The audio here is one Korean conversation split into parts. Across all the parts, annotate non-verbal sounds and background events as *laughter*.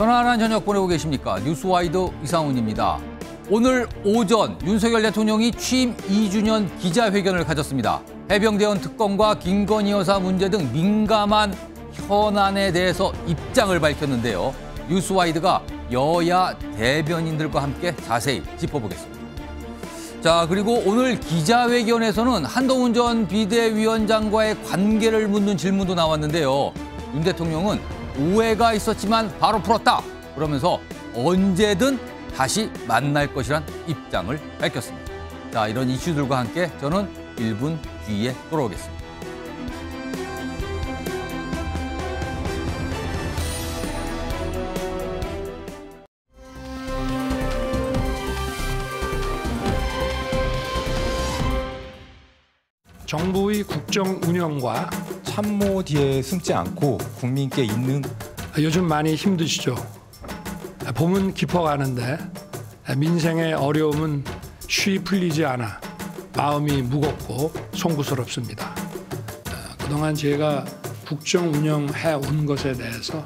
편안한 저녁 보내고 계십니까? 뉴스와이드 이상훈입니다. 오늘 오전 윤석열 대통령이 취임 2주년 기자회견을 가졌습니다. 해병대원 특검과 김건희 여사 문제 등 민감한 현안에 대해서 입장을 밝혔는데요. 뉴스와이드가 여야 대변인들과 함께 자세히 짚어보겠습니다. 자, 그리고 오늘 기자회견에서는 한동훈 전 비대위원장과의 관계를 묻는 질문도 나왔는데요. 윤 대통령은 오해가 있었지만 바로 풀었다. 그러면서 언제든 다시 만날 것이란 입장을 밝혔습니다. 자, 이런 이슈들과 함께 저는 1분 뒤에 돌아오겠습니다. 정부의 국정 운영과 참모 뒤에 숨지 않고 국민께 있는 요즘 많이 힘드시죠. 봄은 깊어가는데 민생의 어려움은 쉬 풀리지 않아 마음이 무겁고 송구스럽습니다. 그동안 제가 국정 운영해 온 것에 대해서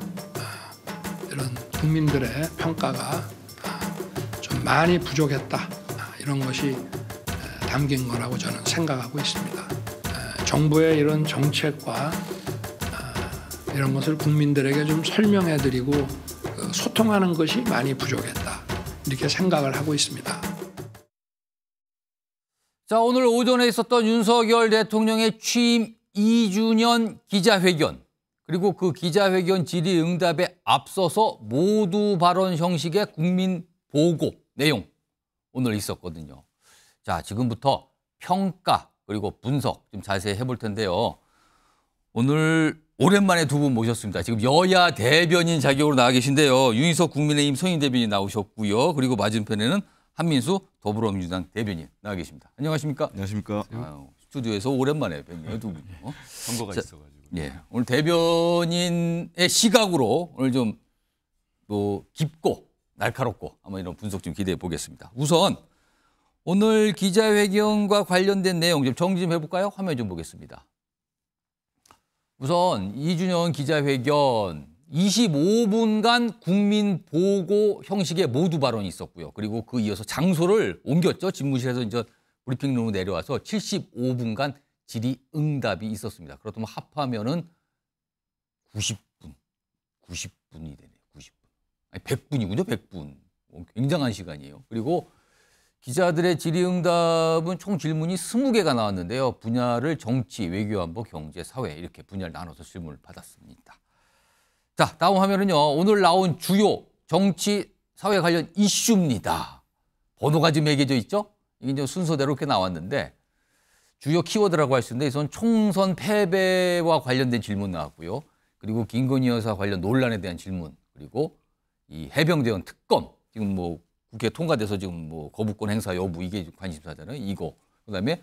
이런 국민들의 평가가 좀 많이 부족했다 이런 것이 담긴 거라고 저는 생각하고 있습니다. 정부의 이런 정책과 아, 이런 것을 국민들에게 좀 설명해드리고 그 소통하는 것이 많이 부족했다 이렇게 생각을 하고 있습니다. 자 오늘 오전에 있었던 윤석열 대통령의 취임 2주년 기자회견 그리고 그 기자회견 질의응답에 앞서서 모두 발언 형식의 국민 보고 내용 오늘 있었거든요. 자 지금부터 평가 그리고 분석 좀 자세히 해볼 텐데요. 오늘 오랜만에 두 분 모셨습니다. 지금 여야 대변인 자격으로 나와 계신데요. 유희석 국민의힘 성인 대변인 나오셨고요. 그리고 맞은편에는 한민수 더불어민주당 대변인 나와 계십니다. 안녕하십니까? 안녕하십니까? 아유, 스튜디오에서 오랜만에 뵙네요, 두 분요. 어? 선거가 자, 있어가지고. 예, 오늘 대변인의 시각으로 오늘 좀 또 깊고 날카롭고 아마 이런 분석 좀 기대해 보겠습니다. 우선 오늘 기자회견과 관련된 내용 좀 정리 좀 해볼까요? 화면 좀 보겠습니다. 우선 이준현 기자회견 25분간 국민 보고 형식의 모두 발언이 있었고요. 그리고 그 이어서 장소를 옮겼죠. 집무실에서 이제 브리핑룸으로 내려와서 75분간 질의응답이 있었습니다. 그렇다면 합하면은 90분, 90분이 되네요. 90분. 아니 100분이군요. 100분. 어, 굉장한 시간이에요. 그리고 기자들의 질의응답은 총 질문이 20개가 나왔는데요. 분야를 정치, 외교안보, 경제, 사회 이렇게 분야를 나눠서 질문을 받았습니다. 자, 다음 화면은요. 오늘 나온 주요 정치, 사회 관련 이슈입니다. 번호가 지금 매겨져 있죠? 이게 이 순서대로 이렇게 나왔는데 주요 키워드라고 할 수 있는데 우선 총선 패배와 관련된 질문 나왔고요. 그리고 김건희 여사 관련 논란에 대한 질문 그리고 이 해병대원 특검 지금 뭐 국회 통과돼서 지금 뭐 거부권 행사 여부 이게 관심사잖아요. 이거. 그다음에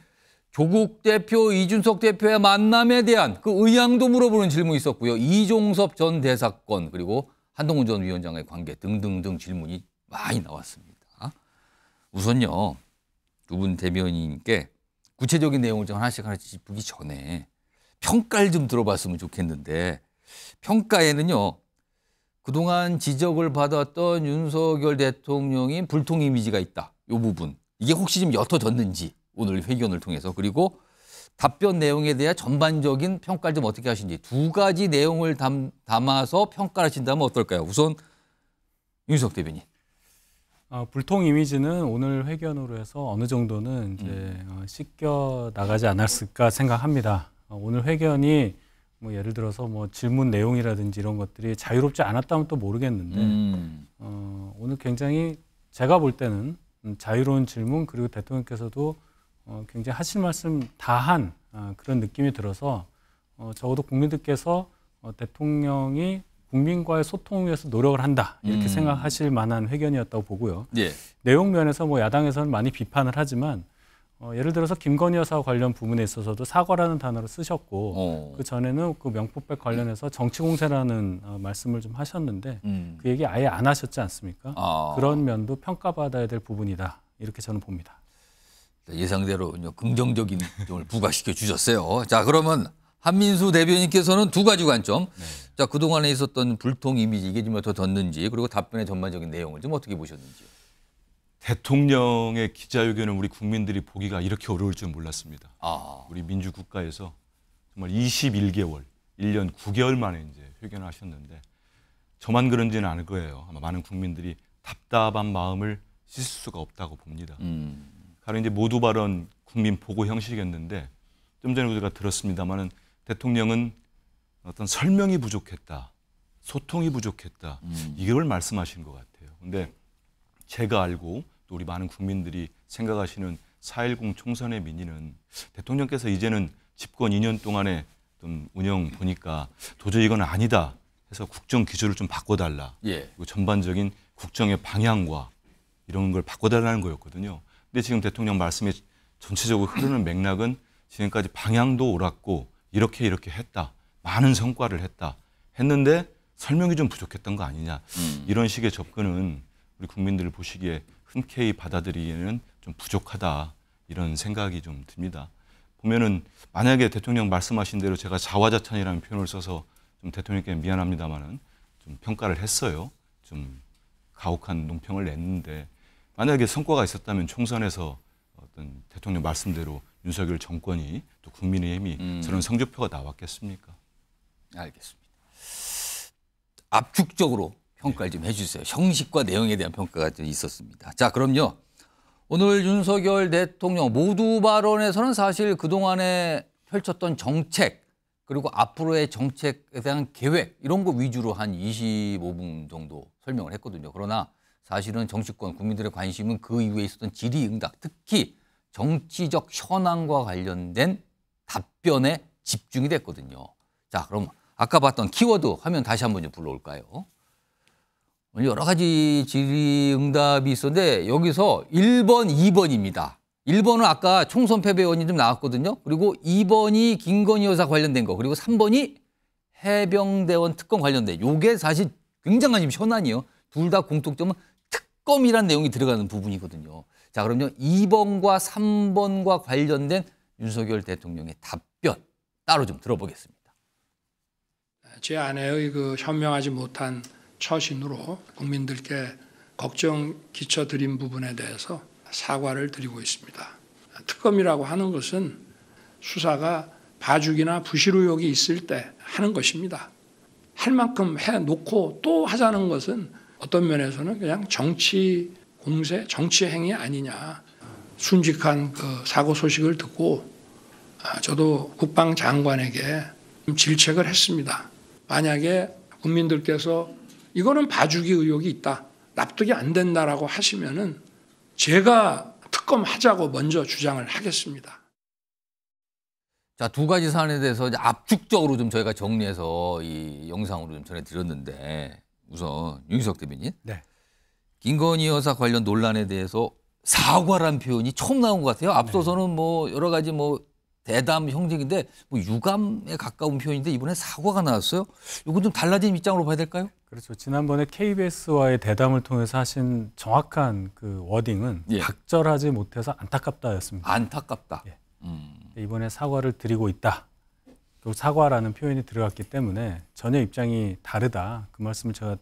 조국 대표 이준석 대표의 만남에 대한 그 의향도 물어보는 질문이 있었고요. 이종섭 전 대사건 그리고 한동훈 전 위원장의 관계 등등등 질문이 많이 나왔습니다. 우선요. 두 분 대변인께 구체적인 내용을 좀 하나씩 하나씩 짚기 전에 평가를 좀 들어봤으면 좋겠는데 평가에는요. 그동안 지적을 받았던 윤석열 대통령이 불통 이미지가 있다. 이 부분. 이게 혹시 지금 옅어졌는지 오늘 회견을 통해서 그리고 답변 내용에 대한 전반적인 평가를 좀 어떻게 하시는지 두 가지 내용을 담, 담아서 평가를 하신다면 어떨까요? 우선 윤석 대변인. 아, 불통 이미지는 오늘 회견으로 해서 어느 정도는 이제 음. 어, 씻겨 나가지 않았을까 생각합니다. 어, 오늘 회견이 뭐 예를 들어서 뭐 질문 내용이라든지 이런 것들이 자유롭지 않았다면 또 모르겠는데 음. 어, 오늘 굉장히 제가 볼 때는 음, 자유로운 질문 그리고 대통령께서도 어, 굉장히 하실 말씀 다한 어, 그런 느낌이 들어서 어, 적어도 국민들께서 어, 대통령이 국민과의 소통을 위해서 노력을 한다 이렇게 음. 생각하실 만한 회견이었다고 보고요. 예. 내용 면에서 뭐 야당에서는 많이 비판을 하지만 어, 예를 들어서 김건희 여사 관련 부분에 있어서도 사과라는 단어를 쓰셨고 어. 그 전에는 그 명품백 관련해서 정치 공세라는 어, 말씀을 좀 하셨는데 음. 그 얘기 아예 안 하셨지 않습니까? 아. 그런 면도 평가받아야 될 부분이다 이렇게 저는 봅니다. 예상대로 긍정적인 점을 부과시켜 주셨어요. 자 그러면 한민수 대변인께서는 두 가지 관점. 네. 자 그동안에 있었던 불통 이미지 이게 좀 어떻게 졌는지 그리고 답변의 전반적인 내용을 좀 어떻게 보셨는지. 요 대통령의 기자회견을 우리 국민들이 보기가 이렇게 어려울 줄 몰랐습니다. 아. 우리 민주국가에서 정말 21개월, 1년 9개월 만에 이제 회견을 하셨는데 저만 그런지는 않을 거예요. 아마 많은 국민들이 답답한 마음을 씻을 수가 없다고 봅니다. 음. 가령 이제 모두 발언 국민 보고 형식이었는데 좀 전에 우리가 들었습니다만은 대통령은 어떤 설명이 부족했다, 소통이 부족했다 음. 이걸 말씀하신 것 같아요. 근데 제가 알고 또 우리 많은 국민들이 생각하시는 4.10 총선의 민의는 대통령께서 이제는 집권 2년 동안의 좀 운영 보니까 도저히 이건 아니다 해서 국정 기조를 좀 바꿔달라. 예. 그리고 전반적인 국정의 방향과 이런 걸 바꿔달라는 거였거든요. 근데 지금 대통령 말씀에 전체적으로 흐르는 맥락은 지금까지 방향도 옳았고 이렇게 이렇게 했다. 많은 성과를 했다. 했는데 설명이 좀 부족했던 거 아니냐. 음. 이런 식의 접근은 우리 국민들을 보시기에 흔쾌히 받아들이기에는 좀 부족하다 이런 생각이 좀 듭니다. 보면은 만약에 대통령 말씀하신 대로 제가 자화자찬이라는 표현을 써서 좀 대통령께 미안합니다만은 좀 평가를 했어요. 좀 가혹한 논평을 냈는데 만약에 성과가 있었다면 총선에서 어떤 대통령 말씀대로 윤석열 정권이 또 국민의힘이 음. 저런 성적표가 나왔겠습니까? 알겠습니다. 압축적으로 평가를 좀 해주세요. 형식과 내용에 대한 평가가 좀 있었습니다. 자, 그럼요. 오늘 윤석열 대통령 모두 발언에서는 사실 그동안에 펼쳤던 정책 그리고 앞으로의 정책에 대한 계획 이런 거 위주로 한 25분 정도 설명을 했거든요. 그러나 사실은 정치권 국민들의 관심은 그 이후에 있었던 질의응답 특히 정치적 현황과 관련된 답변에 집중이 됐거든요. 자 그럼 아까 봤던 키워드 화면 다시 한번 좀 불러올까요? 여러 가지 질의응답이 있었는데 여기서 1번, 2번입니다. 1번은 아까 총선 패배 원이 좀 나왔거든요. 그리고 2번이 김건희 여사 관련된 거. 그리고 3번이 해병대원 특검 관련된. 요게 사실 굉장한 현안이에요. 둘 다 공통점은 특검이라는 내용이 들어가는 부분이거든요. 자, 그럼요. 2번과 3번과 관련된 윤석열 대통령의 답변 따로 좀 들어보겠습니다. 제 아내의 그 현명하지 못한 처신으로 국민들께 걱정 기쳐드린 부분에 대해서 사과를 드리고 있습니다. 특검이라고 하는 것은 수사가 봐주기나 부실 의혹이 있을 때 하는 것입니다. 할 만큼 해놓고 또 하자는 것은 어떤 면에서는 그냥 정치 공세, 정치 행위 아니냐. 순직한 그 사고 소식을 듣고 아, 저도 국방장관에게 질책을 했습니다. 만약에 국민들께서 이거는 봐주기 의혹이 있다. 납득이 안 된다라고 하시면은 제가 특검하자고 먼저 주장을 하겠습니다. 자, 두 가지 사안에 대해서 압축적으로 좀 저희가 정리해서 이 영상으로 좀 전해드렸는데 우선 윤석 대변인. 네. 김건희 여사 관련 논란에 대해서 사과란 표현이 처음 나온 것 같아요. 앞서서는 네. 뭐 여러 가지 뭐 대담 형제인데뭐 유감에 가까운 표현인데 이번에 사과가 나왔어요. 이건 좀 달라진 입장으로 봐야 될까요? 그렇죠. 지난번에 KBS와의 대담을 통해서 하신 정확한 그 워딩은 예. 각절하지 못해서 안타깝다였습니다. 안타깝다. 예. 음. 이번에 사과를 드리고 있다. 또 사과라는 표현이 들어갔기 때문에 전혀 입장이 다르다. 그 말씀을 제가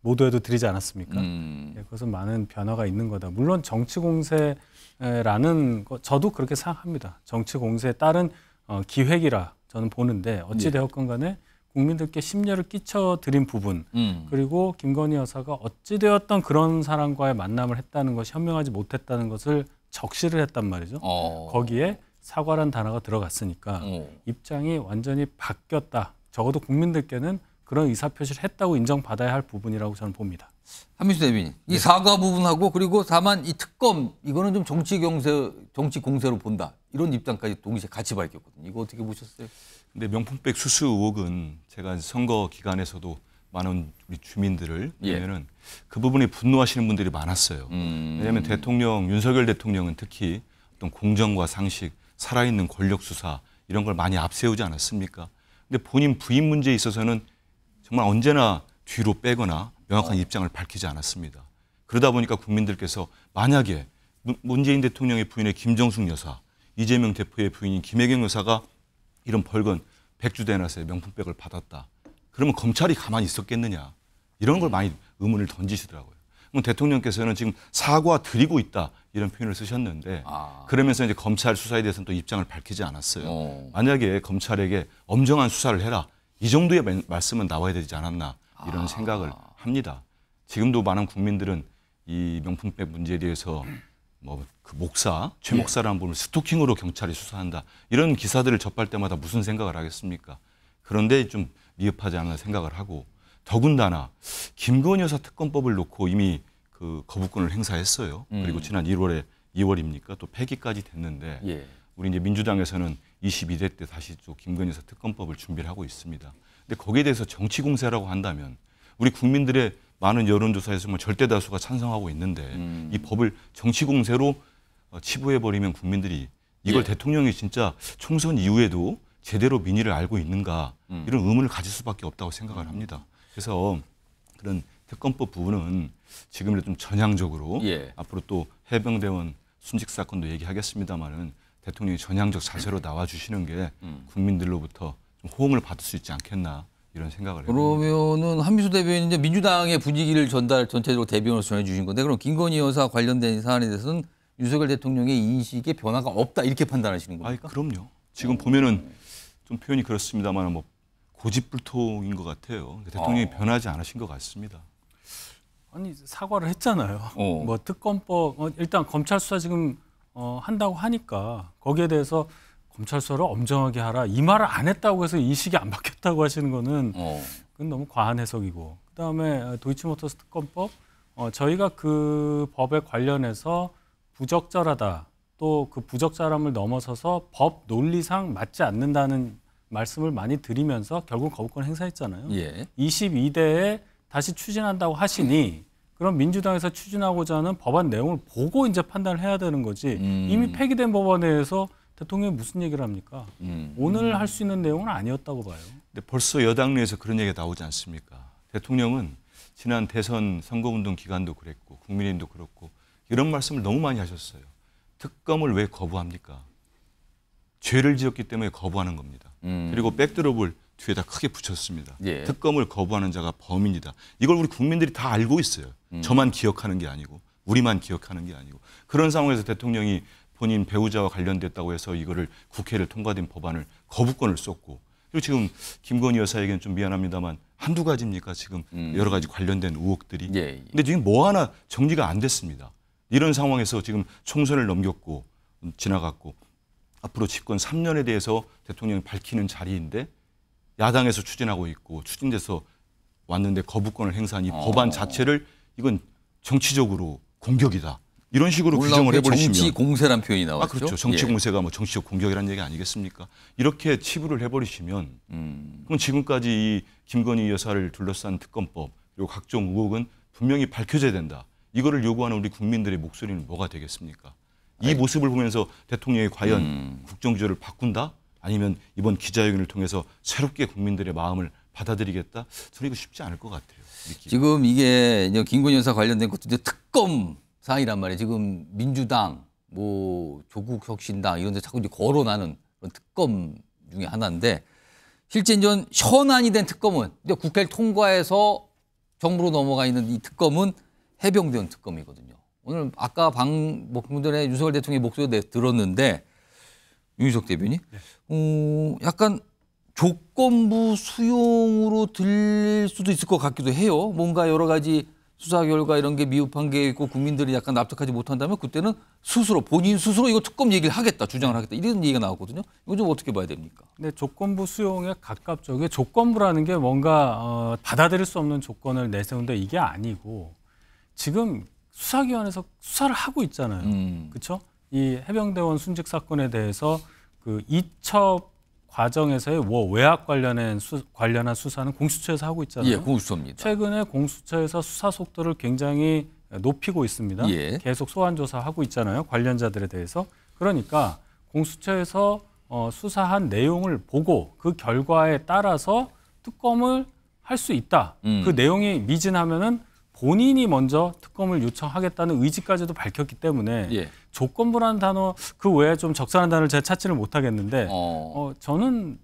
모두에도 드리지 않았습니까? 음. 예, 그것은 많은 변화가 있는 거다. 물론 정치 공세 라는 거 저도 그렇게 생각합니다. 정치 공세에 따른 어, 기획이라 저는 보는데 어찌 되었건 간에 국민들께 심려를 끼쳐드린 부분 음. 그리고 김건희 여사가 어찌 되었던 그런 사람과의 만남을 했다는 것이 현명하지 못했다는 것을 적시를 했단 말이죠. 어. 거기에 사과란 단어가 들어갔으니까 어. 입장이 완전히 바뀌었다. 적어도 국민들께는 그런 의사표시를 했다고 인정받아야 할 부분이라고 저는 봅니다. 한민수 대변인, 네. 이 사과 부분하고 그리고 다만 이 특검 이거는 좀 정치 경세, 정치 공세로 본다 이런 입장까지 동시에 같이 밝혔거든요. 이거 어떻게 보셨어요? 근데 명품백 수수 의혹은 제가 선거 기간에서도 많은 우리 주민들을 예. 보면은 예. 그 부분에 분노하시는 분들이 많았어요. 음. 왜냐하면 대통령 윤석열 대통령은 특히 어떤 공정과 상식, 살아있는 권력 수사 이런 걸 많이 앞세우지 않았습니까? 근데 본인 부인 문제에 있어서는 정말 언제나 뒤로 빼거나 명확한 입장을 밝히지 않았습니다. 그러다 보니까 국민들께서 만약에 문재인 대통령의 부인의 김정숙 여사, 이재명 대표의 부인인 김혜경 여사가 이런 벌건 백주 대낮에 명품백을 받았다. 그러면 검찰이 가만히 있었겠느냐. 이런 걸 많이 의문을 던지시더라고요. 그럼 대통령께서는 지금 사과 드리고 있다 이런 표현을 쓰셨는데 아. 그러면서 이제 검찰 수사에 대해서는 또 입장을 밝히지 않았어요. 어. 만약에 검찰에게 엄정한 수사를 해라 이 정도의 말씀은 나와야 되지 않았나 이런 아. 생각을 합니다. 지금도 많은 국민들은 이 명품백 문제에 대해서 뭐 그 목사 최 예. 목사라는 분을 스토킹으로 경찰이 수사한다 이런 기사들을 접할 때마다 무슨 생각을 하겠습니까? 그런데 좀 미흡하지 않나 생각을 하고 더군다나 김건희 여사 특검법을 놓고 이미 그 거부권을 행사했어요. 음. 그리고 지난 1월에 2월입니까 또 폐기까지 됐는데 예. 우리 이제 민주당에서는 22대 때 다시 또 김건희 여사 특검법을 준비를 하고 있습니다. 근데 거기에 대해서 정치 공세라고 한다면 우리 국민들의 많은 여론조사에서 정 뭐 절대 다수가 찬성하고 있는데 음. 이 법을 정치 공세로 어, 치부해 버리면 국민들이 이걸 예. 대통령이 진짜 총선 이후에도 제대로 민의를 알고 있는가 음. 이런 의문을 가질 수밖에 없다고 생각을 음. 합니다. 그래서 그런 특검법 부분은 지금이라도 좀 전향적으로 예. 앞으로 또 해병대원 순직 사건도 얘기하겠습니다만은 대통령이 전향적 자세로 나와 주시는 게 음. 국민들로부터 좀 호응을 받을 수 있지 않겠나 이런 생각을 해요. 그러면은 한미수 대변인 이제 민주당의 분위기를 전달 전체적으로 대변으로 전해주신 건데 그럼 김건희 여사 관련된 사안에 대해서는 윤석열 대통령의 인식에 변화가 없다 이렇게 판단하시는 겁니까? 아, 그럼요. 지금 보면은 좀 표현이 그렇습니다만 뭐 고집불통인 것 같아요. 그러니까 대통령이 어. 변하지 않으신 것 같습니다. 아니 사과를 했잖아요. 어. 뭐 특검법 어, 일단 검찰 수사 지금 어, 한다고 하니까 거기에 대해서 검찰서를 엄정하게 하라 이 말을 안 했다고 해서 인식이 안 바뀌었다고 하시는 거는 어. 그건 너무 과한 해석이고 그다음에 어, 도이치모터스 특검법 어, 저희가 그 법에 관련해서 부적절하다 또 그 부적절함을 넘어서서 법 논리상 맞지 않는다는 말씀을 많이 드리면서 결국 거부권 행사했잖아요. 예. 22대에 다시 추진한다고 하시니 그럼 민주당에서 추진하고자 하는 법안 내용을 보고 이제 판단을 해야 되는 거지 음. 이미 폐기된 법안에 의해서 대통령이 무슨 얘기를 합니까? 음. 오늘 할 수 있는 내용은 아니었다고 봐요. 근데 벌써 여당 내에서 그런 얘기가 나오지 않습니까? 대통령은 지난 대선 선거운동 기간도 그랬고 국민의힘도 그렇고 이런 말씀을 너무 많이 하셨어요. 특검을 왜 거부합니까? 죄를 지었기 때문에 거부하는 겁니다. 음. 그리고 백드롭을 뒤에다 크게 붙였습니다. 예. 특검을 거부하는 자가 범인이다. 이걸 우리 국민들이 다 알고 있어요. 음. 저만 기억하는 게 아니고 우리만 기억하는 게 아니고 그런 상황에서 대통령이 본인 배우자와 관련됐다고 해서 이거를 국회를 통과된 법안을 거부권을 썼고 그리고 지금 김건희 여사에게는 좀 미안합니다만 한두 가지입니까 지금 음. 여러 가지 관련된 의혹들이 예, 예. 근데 지금 뭐 하나 정리가 안 됐습니다 이런 상황에서 지금 총선을 넘겼고 음, 지나갔고 앞으로 집권 3년에 대해서 대통령이 밝히는 자리인데 야당에서 추진하고 있고 추진돼서 왔는데 거부권을 행사한 이 어. 법안 자체를 이건 정치적으로 공격이다 이런 식으로 규정을 해버리시면 정치 공세란 표현이 아, 나왔죠. 아, 그렇죠. 예. 정치 예. 공세가 뭐 정치적 공격이라는 얘기 아니겠습니까? 이렇게 치부를 해버리시면 음. 그럼 지금까지 이 김건희 여사를 둘러싼 특검법 그리고 각종 의혹은 분명히 밝혀져야 된다. 이거를 요구하는 우리 국민들의 목소리는 뭐가 되겠습니까? 이 아니. 모습을 보면서 대통령이 과연 음. 국정조를 바꾼다? 아니면 이번 기자회견을 통해서 새롭게 국민들의 마음을 받아들이겠다? 저는 이거 쉽지 않을 것 같아요. 느낌. 지금 이게 김건희 여사 관련된 것도 이제 특검 상안이란 말이에요. 지금 민주당, 뭐 조국혁신당 이런 데 자꾸 이제 거론하는 그런 특검 중에 하나인데 실제 이제 현안이 된 특검은 이제 국회를 통과해서 정부로 넘어가 있는 이 특검은 해병대원 특검이거든요. 오늘 아까 방, 뭐 방금 전에 윤석열 대통령의 목소리 들었는데 윤희석 대변인, 네. 어, 약간 조건부 수용으로 들 수도 있을 것 같기도 해요. 뭔가 여러 가지 수사 결과 이런 게 미흡한 게 있고 국민들이 약간 납득하지 못한다면 그때는 스스로 본인 스스로 이거 특검 얘기를 하겠다 주장을 하겠다 이런 얘기가 나오거든요. 이거 좀 어떻게 봐야 됩니까? 네, 조건부 수용에 가깝죠. 이게 조건부라는 게 뭔가 어, 받아들일 수 없는 조건을 내세운다 이게 아니고 지금 수사기관에서 수사를 하고 있잖아요. 음. 그렇죠? 이 해병대원 순직 사건에 대해서 그 이첩 과정에서의 워 외압 관련한, 수, 관련한 수사는 공수처에서 하고 있잖아요. 예, 공수처입니다. 최근에 공수처에서 수사 속도를 굉장히 높이고 있습니다. 예. 계속 소환 조사하고 있잖아요. 관련자들에 대해서. 그러니까 공수처에서 어, 수사한 내용을 보고 그 결과에 따라서 특검을 할 수 있다. 음. 그 내용이 미진하면은 본인이 먼저 특검을 요청하겠다는 의지까지도 밝혔기 때문에 예. 조건부라는 단어 그 외에 좀 적절한 단어를 제가 찾지를 못하겠는데 어. 어, 저는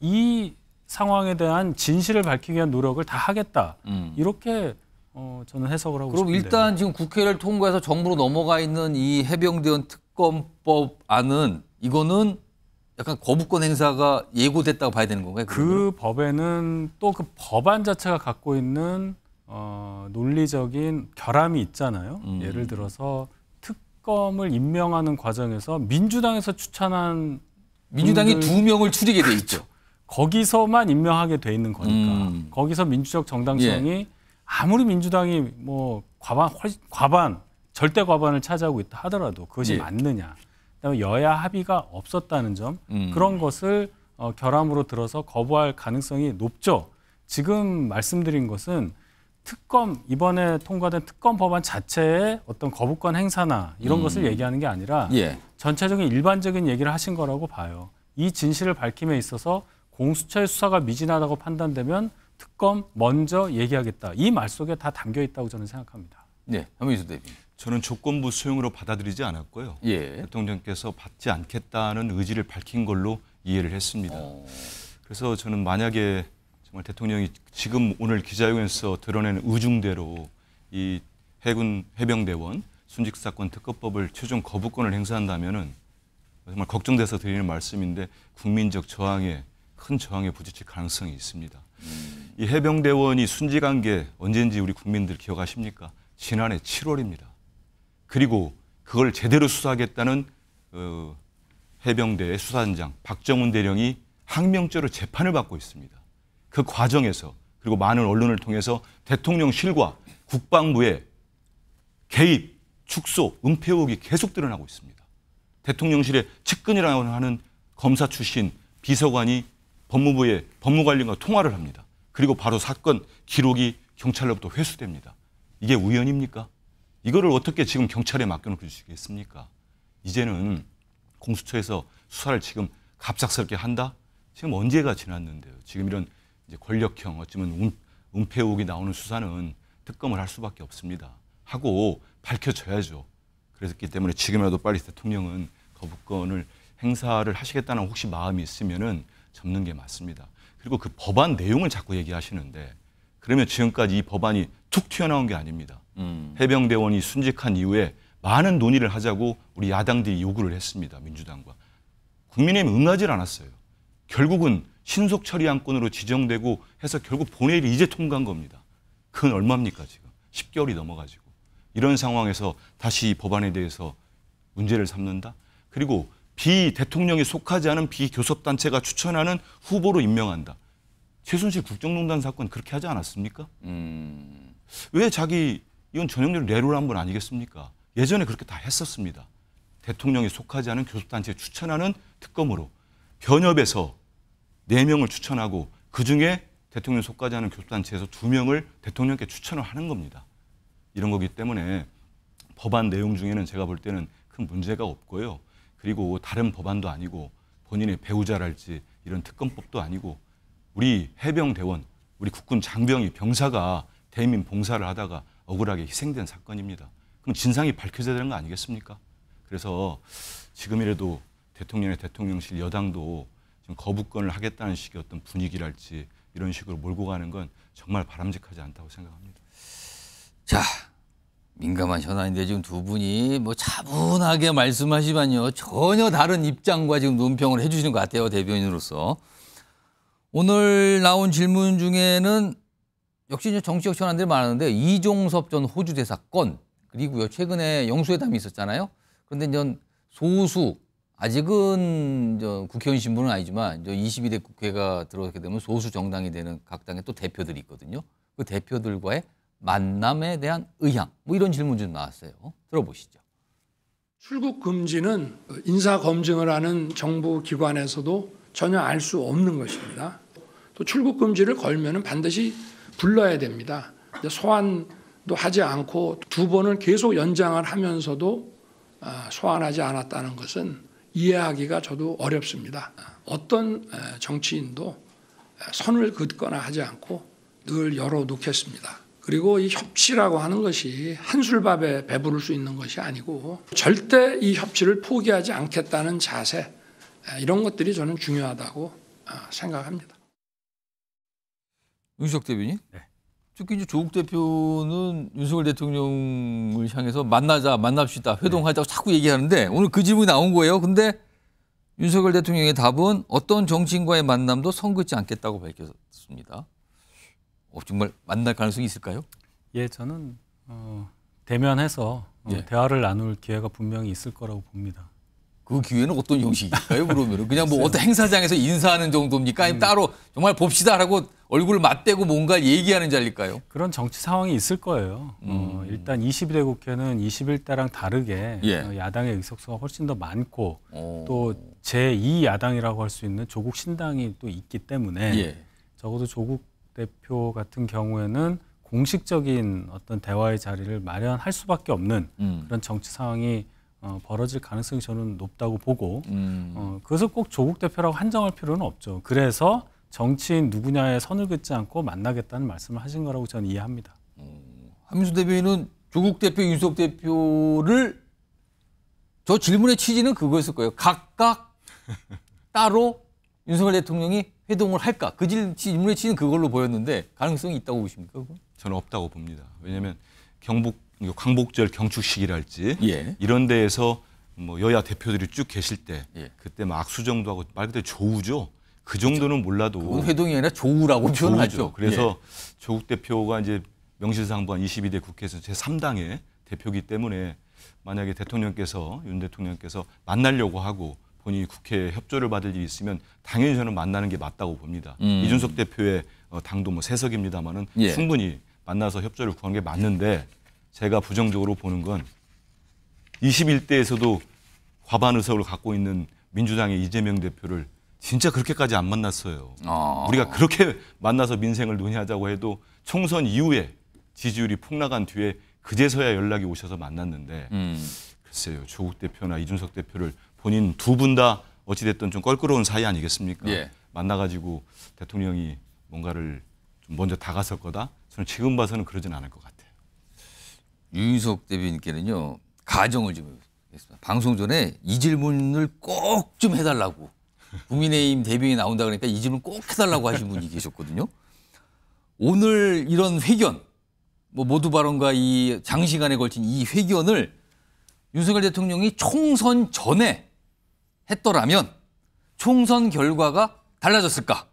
이 상황에 대한 진실을 밝히기 위한 노력을 다 하겠다 음. 이렇게 어, 저는 해석을 하고 그럼 싶은데. 일단 지금 국회를 통과해서 정부로 넘어가 있는 이 해병대원 특검법 안은 이거는 약간 거부권 행사가 예고됐다고 봐야 되는 건가요? 그 법에는 또 그 법안 자체가 갖고 있는 어, 논리적인 결함이 있잖아요. 음. 예를 들어서 특검을 임명하는 과정에서 민주당에서 추천한 민주당이 두 명을 추리게 돼 있죠. 그렇죠. 거기서만 임명하게 돼 있는 거니까 음. 거기서 민주적 정당성이 예. 아무리 민주당이 뭐 과반 과반 절대 과반을 차지하고 있다 하더라도 그것이 예. 맞느냐 그다음에 여야 합의가 없었다는 점 음. 그런 것을 어, 결함으로 들어서 거부할 가능성이 높죠. 지금 말씀드린 것은 특검 이번에 통과된 특검 법안 자체의 어떤 거부권 행사나 이런 음. 것을 얘기하는 게 아니라 예. 전체적인 일반적인 얘기를 하신 거라고 봐요. 이 진실을 밝힘에 있어서 공수처의 수사가 미진하다고 판단되면 특검 먼저 얘기하겠다. 이 말 속에 다 담겨 있다고 저는 생각합니다. 네, 한민수 대표. 저는 조건부 수용으로 받아들이지 않았고요. 예. 대통령께서 받지 않겠다는 의지를 밝힌 걸로 이해를 했습니다. 어... 그래서 저는 만약에 정말 대통령이 지금 오늘 기자회견에서 드러낸 우중대로 이 해군 해병대원 순직 사건 특허법을 최종 거부권을 행사한다면은 정말 걱정돼서 드리는 말씀인데 국민적 저항에 큰 저항에 부딪힐 가능성이 있습니다. 이 해병대원이 순직한 게 언제인지 우리 국민들 기억하십니까? 지난해 7월입니다. 그리고 그걸 제대로 수사하겠다는 어, 해병대 수사단장 박정훈 대령이 항명죄로 재판을 받고 있습니다. 그 과정에서 그리고 많은 언론을 통해서 대통령실과 국방부의 개입, 축소, 은폐 의혹이 계속 드러나고 있습니다. 대통령실에 측근이라고 하는 검사 출신 비서관이 법무부의 법무관리과 통화를 합니다. 그리고 바로 사건 기록이 경찰로부터 회수됩니다. 이게 우연입니까? 이거를 어떻게 지금 경찰에 맡겨놓고 주시겠습니까? 이제는 공수처에서 수사를 지금 갑작스럽게 한다? 지금 언제가 지났는데요. 지금 이런 이제 권력형 어쩌면 운, 은폐 의혹이 나오는 수사는 특검을 할 수밖에 없습니다. 하고 밝혀져야죠. 그랬기 때문에 지금이라도 빨리 대통령은 거부권을 행사를 하시겠다는 혹시 마음이 있으면은 접는 게 맞습니다. 그리고 그 법안 내용을 자꾸 얘기하시는데 그러면 지금까지 이 법안이 툭 튀어나온 게 아닙니다. 음. 해병대원이 순직한 이후에 많은 논의를 하자고 우리 야당들이 요구를 했습니다. 민주당과. 국민의힘 응하지 않았어요. 결국은 신속 처리안건으로 지정되고 해서 결국 본회의를 이제 통과한 겁니다. 그건 얼마입니까 지금? 10개월이 넘어가지고. 이런 상황에서 다시 이 법안에 대해서 문제를 삼는다? 그리고 비대통령이 속하지 않은 비교섭단체가 추천하는 후보로 임명한다. 최순실 국정농단 사건 그렇게 하지 않았습니까? 음... 왜 자기 이건 전형적인 레로란분 아니겠습니까? 예전에 그렇게 다 했었습니다. 대통령이 속하지 않은 교섭단체 추천하는 특검으로 변협에서 4명을 추천하고 그중에 대통령 속까지하는교섭단체에서 2명을 대통령께 추천을 하는 겁니다. 이런 거기 때문에 법안 내용 중에는 제가 볼 때는 큰 문제가 없고요. 그리고 다른 법안도 아니고 본인의 배우자랄지 이런 특검법도 아니고 우리 해병대원, 우리 국군 장병이 병사가 대민 봉사를 하다가 억울하게 희생된 사건입니다. 그럼 진상이 밝혀져야 되는 거 아니겠습니까? 그래서 지금이라도 대통령의 대통령실 여당도 좀 거부권을 하겠다는 식의 어떤 분위기랄지 이런 식으로 몰고 가는 건 정말 바람직하지 않다고 생각합니다. 자, 민감한 현안인데 지금 두 분이 뭐 차분하게 말씀하시만요. 전혀 다른 입장과 지금 논평을 해주시는 것 같아요. 대변인으로서. 오늘 나온 질문 중에는 역시 정치적 현안들이 많았는데 이종섭 전 호주 대사 건 그리고요. 최근에 영수회담이 있었잖아요. 그런데 전 소수 아직은 저 국회의원 신분은 아니지만 저 22대 국회가 들어가게 되면 소수 정당이 되는 각 당의 또 대표들이 있거든요. 그 대표들과의 만남에 대한 의향 뭐 이런 질문 좀 나왔어요. 들어보시죠. 출국 금지는 인사 검증을 하는 정부 기관에서도 전혀 알 수 없는 것입니다. 또 출국 금지를 걸면은 반드시 불러야 됩니다. 소환도 하지 않고 두 번을 계속 연장을 하면서도 아, 소환하지 않았다는 것은 이해하기가 저도 어렵습니다. 어떤 정치인도 선을 긋거나 하지 않고 늘 열어놓겠습니다. 그리고 이 협치라고 하는 것이 한술밥에 배부를 수 있는 것이 아니고 절대 이 협치를 포기하지 않겠다는 자세 이런 것들이 저는 중요하다고 아, 생각합니다. 윤석 대변인? 네. 특히 이제 조국 대표는 윤석열 대통령을 향해서 만나자, 만납시다, 회동하자고 자꾸 얘기하는데 오늘 그 질문이 나온 거예요. 근데 윤석열 대통령의 답은 어떤 정치인과의 만남도 선긋지 않겠다고 밝혔습니다. 어, 정말 만날 가능성이 있을까요? 예, 저는 어, 대면해서 어, 예. 대화를 나눌 기회가 분명히 있을 거라고 봅니다. 그 기회는 어떤 형식일까요? *laughs* 그러면 그냥 뭐 어떤 행사장에서 인사하는 정도입니까? 아니면 음. 따로 정말 봅시다라고 얼굴 맞대고 뭔가 얘기하는 자리일까요? 그런 정치 상황이 있을 거예요. 어, 음. 어, 일단 21대 국회는 21대랑 다르게 예. 어, 야당의 의석수가 훨씬 더 많고 오. 또 제2 야당이라고 할 수 있는 조국 신당이 또 있기 때문에 예. 적어도 조국 대표 같은 경우에는 공식적인 어떤 대화의 자리를 마련할 수밖에 없는 음. 그런 정치 상황이 어, 벌어질 가능성이 저는 높다고 보고 음. 어, 그래서꼭 조국 대표라고 한정할 필요는 없죠. 그래서 정치인 누구냐에 선을 긋지 않고 만나겠다는 말씀을 하신 거라고 저는 이해합니다. 음, 어, 한민수 대변인은 조국 대표, 윤석 대표를 저 질문의 취지는 그거였을 거예요. 각각 *laughs* 따로 윤석열 대통령이 회동을 할까? 그 질문의 취지는 그걸로 보였는데 가능성이 있다고 보십니까? 그건? 저는 없다고 봅니다. 왜냐하면 경북 광복절 경축식이랄지 예. 이런 데에서 뭐 여야 대표들이 쭉 계실 때 예. 그때 막수정도 하고 말 그대로 조우죠. 그 정도는 몰라도 회동이 아니라 조우라고 어, 표현하죠. 그래서 예. 조국 대표가 이제 명실상부한 22대 국회에서 제 3당의 대표기 때문에 만약에 대통령께서 윤 대통령께서 만나려고 하고 본인이 국회 에 협조를 받을 일이 있으면 당연히 저는 만나는 게 맞다고 봅니다. 음. 이준석 대표의 어, 당도 뭐 세석입니다만은 예. 충분히 만나서 협조를 구한 게 맞는데 제가 부정적으로 보는 건 21대에서도 과반 의석을 갖고 있는 민주당의 이재명 대표를 진짜 그렇게까지 안 만났어요. 아. 우리가 그렇게 만나서 민생을 논의하자고 해도 총선 이후에 지지율이 폭락한 뒤에 그제서야 연락이 오셔서 만났는데 음. 글쎄요 조국 대표나 이준석 대표를 본인 두 분 다 어찌됐든 좀 껄끄러운 사이 아니겠습니까? 예. 만나가지고 대통령이 뭔가를 좀 먼저 다가설 거다. 저는 지금 봐서는 그러진 않을 것 같아요. 유인석 대변인께는요 가정을 좀해습니다 방송 전에 이 질문을 꼭 좀 해달라고 국민의힘 대변인이 나온다 그러니까 이 질문 꼭 해달라고 하신 분이 계셨거든요. 오늘 이런 회견, 뭐 모두 발언과 이 장시간에 걸친 이 회견을 윤석열 대통령이 총선 전에 했더라면 총선 결과가 달라졌을까?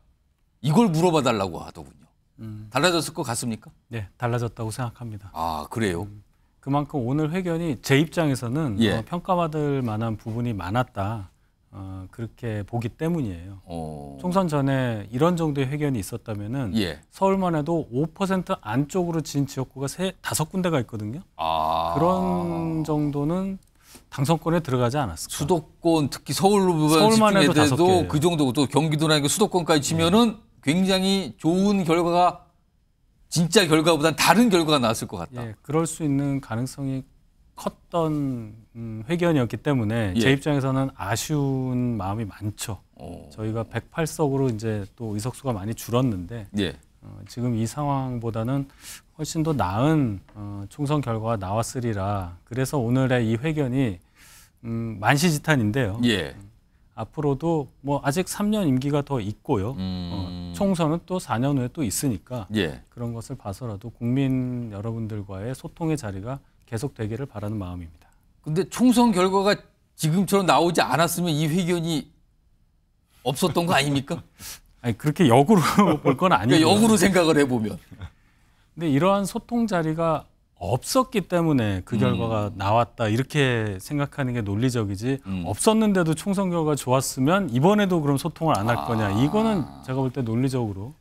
이걸 물어봐 달라고 하더군요. 음. 달라졌을 것 같습니까? 네, 달라졌다고 생각합니다. 아, 그래요? 음, 그만큼 오늘 회견이 제 입장에서는 예. 어, 평가받을 만한 부분이 많았다. 어, 그렇게 보기 때문이에요. 어. 총선 전에 이런 정도의 회견이 있었다면은 예. 서울만 해도 5% 안쪽으로 진 지역구가 세 다섯 군데가 있거든요. 아. 그런 정도는 당선권에 들어가지 않았을까. 수도권 특히 서울 로 부만 해도 그 정도고 또 경기도나 수도권까지 치면은 예. 굉장히 좋은 결과가 진짜 결과보다는 다른 결과가 나왔을 것 같다. 예, 그럴 수 있는 가능성이 컸던 음, 회견이었기 때문에 예. 제 입장에서는 아쉬운 마음이 많죠. 오. 어. 저희가 108석으로 이제 또 의석수가 많이 줄었는데 예. 어, 지금 이 상황보다는 훨씬 더 나은 어, 총선 결과가 나왔으리라. 그래서 오늘의 이 회견이 음, 만시지탄인데요. 예. 음, 앞으로도 뭐 아직 3년 임기가 더 있고요. 어, 음... 어, 총선은 또 4년 후에 또 있으니까 예. 그런 것을 봐서라도 국민 여러분들과의 소통의 자리가 계속되기를 바라는 마음입니다. 근데 총선 결과가 지금처럼 나오지 않았으면 이 회견이 없었던 거 아닙니까? *laughs* 아니 그렇게 역으로 *laughs* 볼 건 아니에요. 그러니까 역으로 생각을 해보면. 근데 이러한 소통 자리가 없었기 때문에 그 음. 결과가 음. 나왔다 이렇게 생각하는 게 논리적이지 음. 없었는데도 총선 결과 좋았으면 이번에도 그럼 소통을 안할 아. 거냐 이거는 제가 볼 때 논리적으로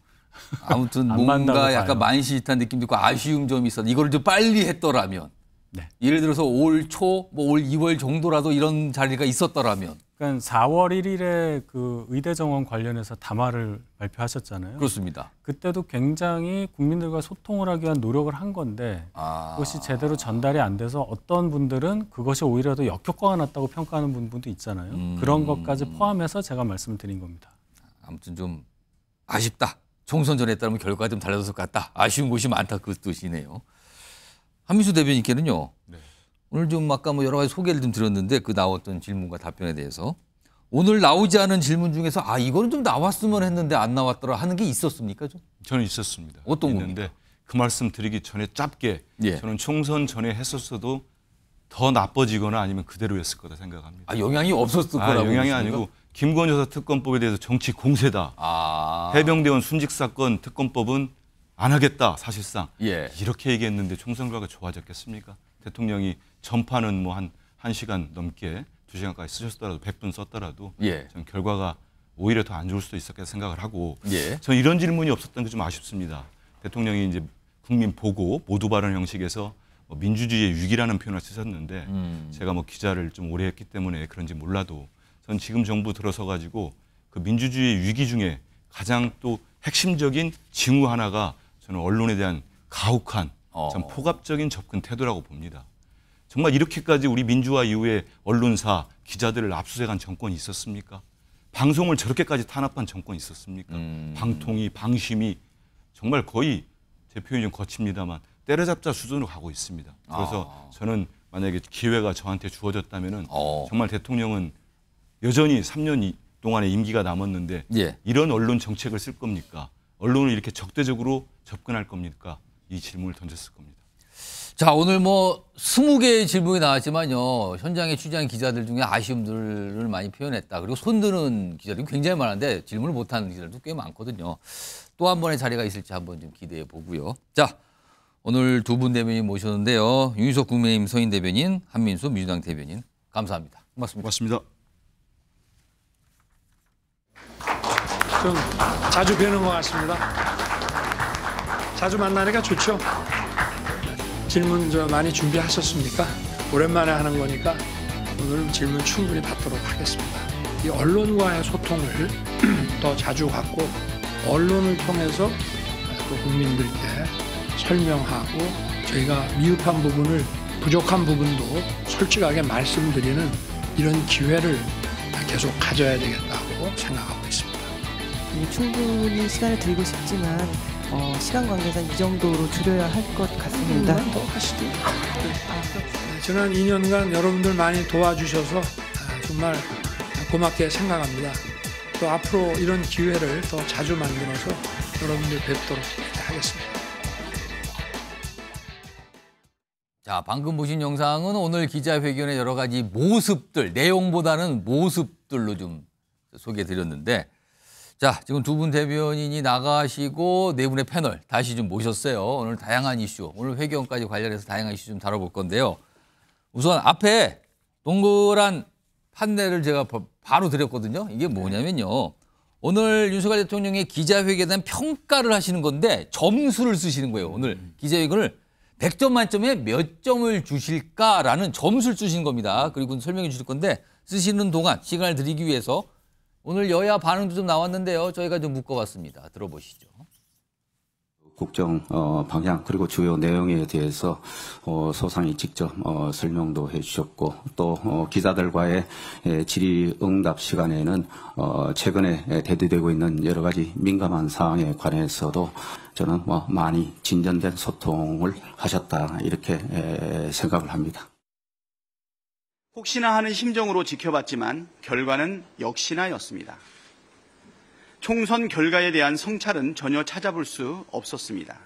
아무튼 *laughs* 뭔가 약간 만시일한 느낌도 있고 아쉬움 좀있었 이걸 좀 빨리 했더라면 네. 예를 들어서 올 초, 뭐올 2월 정도라도 이런 자리가 있었더라면. 그러니까 4월 1일에 그 의대 정원 관련해서 담화를 발표하셨잖아요. 그렇습니다. 그때도 굉장히 국민들과 소통을 하기 위한 노력을 한 건데 아... 그것이 제대로 전달이 안 돼서 어떤 분들은 그것이 오히려 더 역효과가 났다고 평가하는 분도 들 있잖아요. 음... 그런 것까지 포함해서 제가 말씀을 드린 겁니다. 아무튼 좀 아쉽다. 총선 전에 따르면 결과가 좀 달라졌을 것 같다. 아쉬운 곳이 많다 그 뜻이네요. 한민수 대변인께는요. 네. 오늘 좀 아까 뭐 여러 가지 소개를 좀 드렸는데 그 나왔던 질문과 답변에 대해서 오늘 나오지 않은 질문 중에서 아 이거는 좀 나왔으면 했는데 안 나왔더라 하는 게 있었습니까 좀? 저는 있었습니다. 어떤 건데 그 말씀 드리기 전에 짧게 예. 저는 총선 전에 했었어도 더 나빠지거나 아니면 그대로였을 거다 생각합니다. 아 영향이 없었을 아, 거라고 영향이 보십니까? 아니고 김건희 사 특검법에 대해서 정치 공세다. 아. 해병대원 순직 사건 특검법은 안 하겠다 사실상 예. 이렇게 얘기했는데 총선 결과가 좋아졌겠습니까? 대통령이 전파는 뭐 한 한시간 넘게 두시간까지 쓰셨더라도 100분 썼더라도 예. 전 결과가 오히려 더 안 좋을 수도 있었겠다 생각을 하고 예. 전 이런 질문이 없었던 게 좀 아쉽습니다. 대통령이 이제 국민 보고 모두 발언 형식에서 뭐 민주주의의 위기라는 표현을 쓰셨는데 음. 제가 뭐 기자를 좀 오래 했기 때문에 그런지 몰라도 전 지금 정부 들어서 가지고 그 민주주의의 위기 중에 가장 또 핵심적인 징후 하나가 저는 언론에 대한 가혹한 어. 참 포갑적인 접근 태도라고 봅니다. 정말 이렇게까지 우리 민주화 이후에 언론사 기자들을 압수수색한 정권이 있었습니까? 방송을 저렇게까지 탄압한 정권이 있었습니까? 음. 방통위, 방심이 정말 거의 제 표현이 좀 거칩니다만 때려잡자 수준으로 가고 있습니다. 그래서 아. 저는 만약에 기회가 저한테 주어졌다면 어. 정말 대통령은 여전히 3년 동안의 임기가 남았는데 예. 이런 언론 정책을 쓸 겁니까? 언론을 이렇게 적대적으로 접근할 겁니까? 이 질문을 던졌을 겁니다. 자, 오늘 뭐 스무 개의 질문이 나왔지만요. 현장에 취재한 기자들 중에 아쉬움들을 많이 표현했다. 그리고 손드는 기자들이 굉장히 많은데 질문을 못하는 기자들도 꽤 많거든요. 또 한 번의 자리가 있을지 한번 좀 기대해 보고요. 자, 오늘 두 분 대변인 모셨는데요. 윤희석 국민의힘 서인 대변인, 한민수 민주당 대변인. 감사합니다. 고맙습니다. 고맙습니다. 좀 자주 뵈는 것 같습니다. 자주 만나니까 좋죠. 질문 저 많이 준비하셨습니까? 오랜만에 하는 거니까 오늘은 질문 충분히 받도록 하겠습니다. 이 언론과의 소통을 *clears throat* 더 자주 갖고 언론을 통해서 또 국민들께 설명하고 저희가 미흡한 부분을 부족한 부분도 솔직하게 말씀드리는 이런 기회를 계속 가져야 되겠다고 생각하고 있습니다. 충분히 시간을 드리고 싶지만 어, 시간 관계상 이 정도로 줄여야 할 것 같습니다. 더 음, 뭐, 하시죠. 아, 지난 2년간 여러분들 많이 도와주셔서 아, 정말 고맙게 생각합니다. 또 앞으로 이런 기회를 더 자주 만들어서 여러분들 뵙도록 하겠습니다. 자, 방금 보신 영상은 오늘 기자회견의 여러 가지 모습들, 내용보다는 모습들로 좀 소개해 드렸는데 자, 지금 두 분 대변인이 나가시고 네 분의 패널 다시 좀 모셨어요. 오늘 다양한 이슈, 오늘 회견까지 관련해서 다양한 이슈 좀 다뤄볼 건데요. 우선 앞에 동그란 판넬을 제가 바로 드렸거든요. 이게 뭐냐면요. 오늘 윤석열 대통령의 기자회견에 대한 평가를 하시는 건데 점수를 쓰시는 거예요. 오늘 기자회견을 100점 만점에 몇 점을 주실까라는 점수를 쓰시는 겁니다. 그리고 설명해 주실 건데 쓰시는 동안 시간을 드리기 위해서 오늘 여야 반응도 좀 나왔는데요. 저희가 좀 묶어봤습니다. 들어보시죠. 국정 어, 방향 그리고 주요 내용에 대해서 어, 소상히 직접 어, 설명도 해주셨고 또 기자들과의 예, 질의응답 시간에는 최근에 대두되고 있는 여러 가지 민감한 사항에 관해서도 저는 뭐 많이 진전된 소통을 하셨다 이렇게 생각을 합니다. 혹시나 하는 심정으로 지켜봤지만 결과는 역시나였습니다. 총선 결과에 대한 성찰은 전혀 찾아볼 수 없었습니다.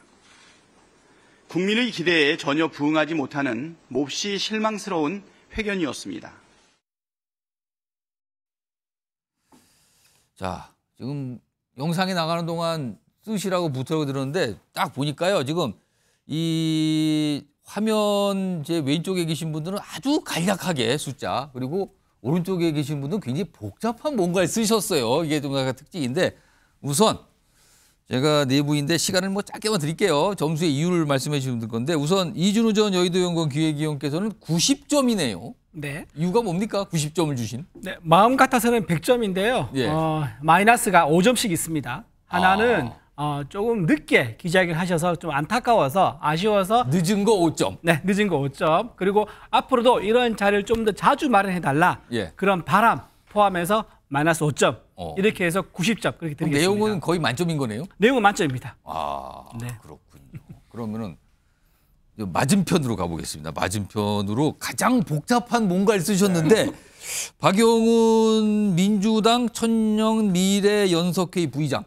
국민의 기대에 전혀 부응하지 못하는 몹시 실망스러운 회견이었습니다. 자, 지금 영상이 나가는 동안 뜻시라고 부탁을 드렸는데딱 보니까요. 지금 이 화면 제 왼쪽에 계신 분들은 아주 간략하게 숫자 그리고 오른쪽에 계신 분은 굉장히 복잡한 뭔가를 쓰셨어요. 이게 좀 약간 특징인데 우선 제가 내부인데 시간을 뭐 짧게만 드릴게요. 점수의 이유를 말씀해 주시면 될 건데 우선 이준우 전 여의도 연구원 기획위원께서는 90점이네요. 네. 이유가 뭡니까? 90점을 주신? 네, 마음 같아서는 100점인데요. 예. 어, 마이너스가 5점씩 있습니다. 하나는 아. 어, 조금 늦게 기자회견 하셔서 좀 안타까워서 아쉬워서 늦은 거 5점. 네, 늦은 거 5점. 그리고 앞으로도 이런 자리를 좀 더 자주 마련해 달라. 예. 그런 바람 포함해서 마이너스 5점. 어. 이렇게 해서 90점 그렇게 드리겠습니다. 내용은 거의 만점인 거네요? 내용은 만점입니다. 아, 네. 그렇군요. 그러면은 맞은편으로 가보겠습니다. 맞은편으로 가장 복잡한 뭔가를 쓰셨는데 네. 박영훈 민주당 천년 미래 연석회의 부의장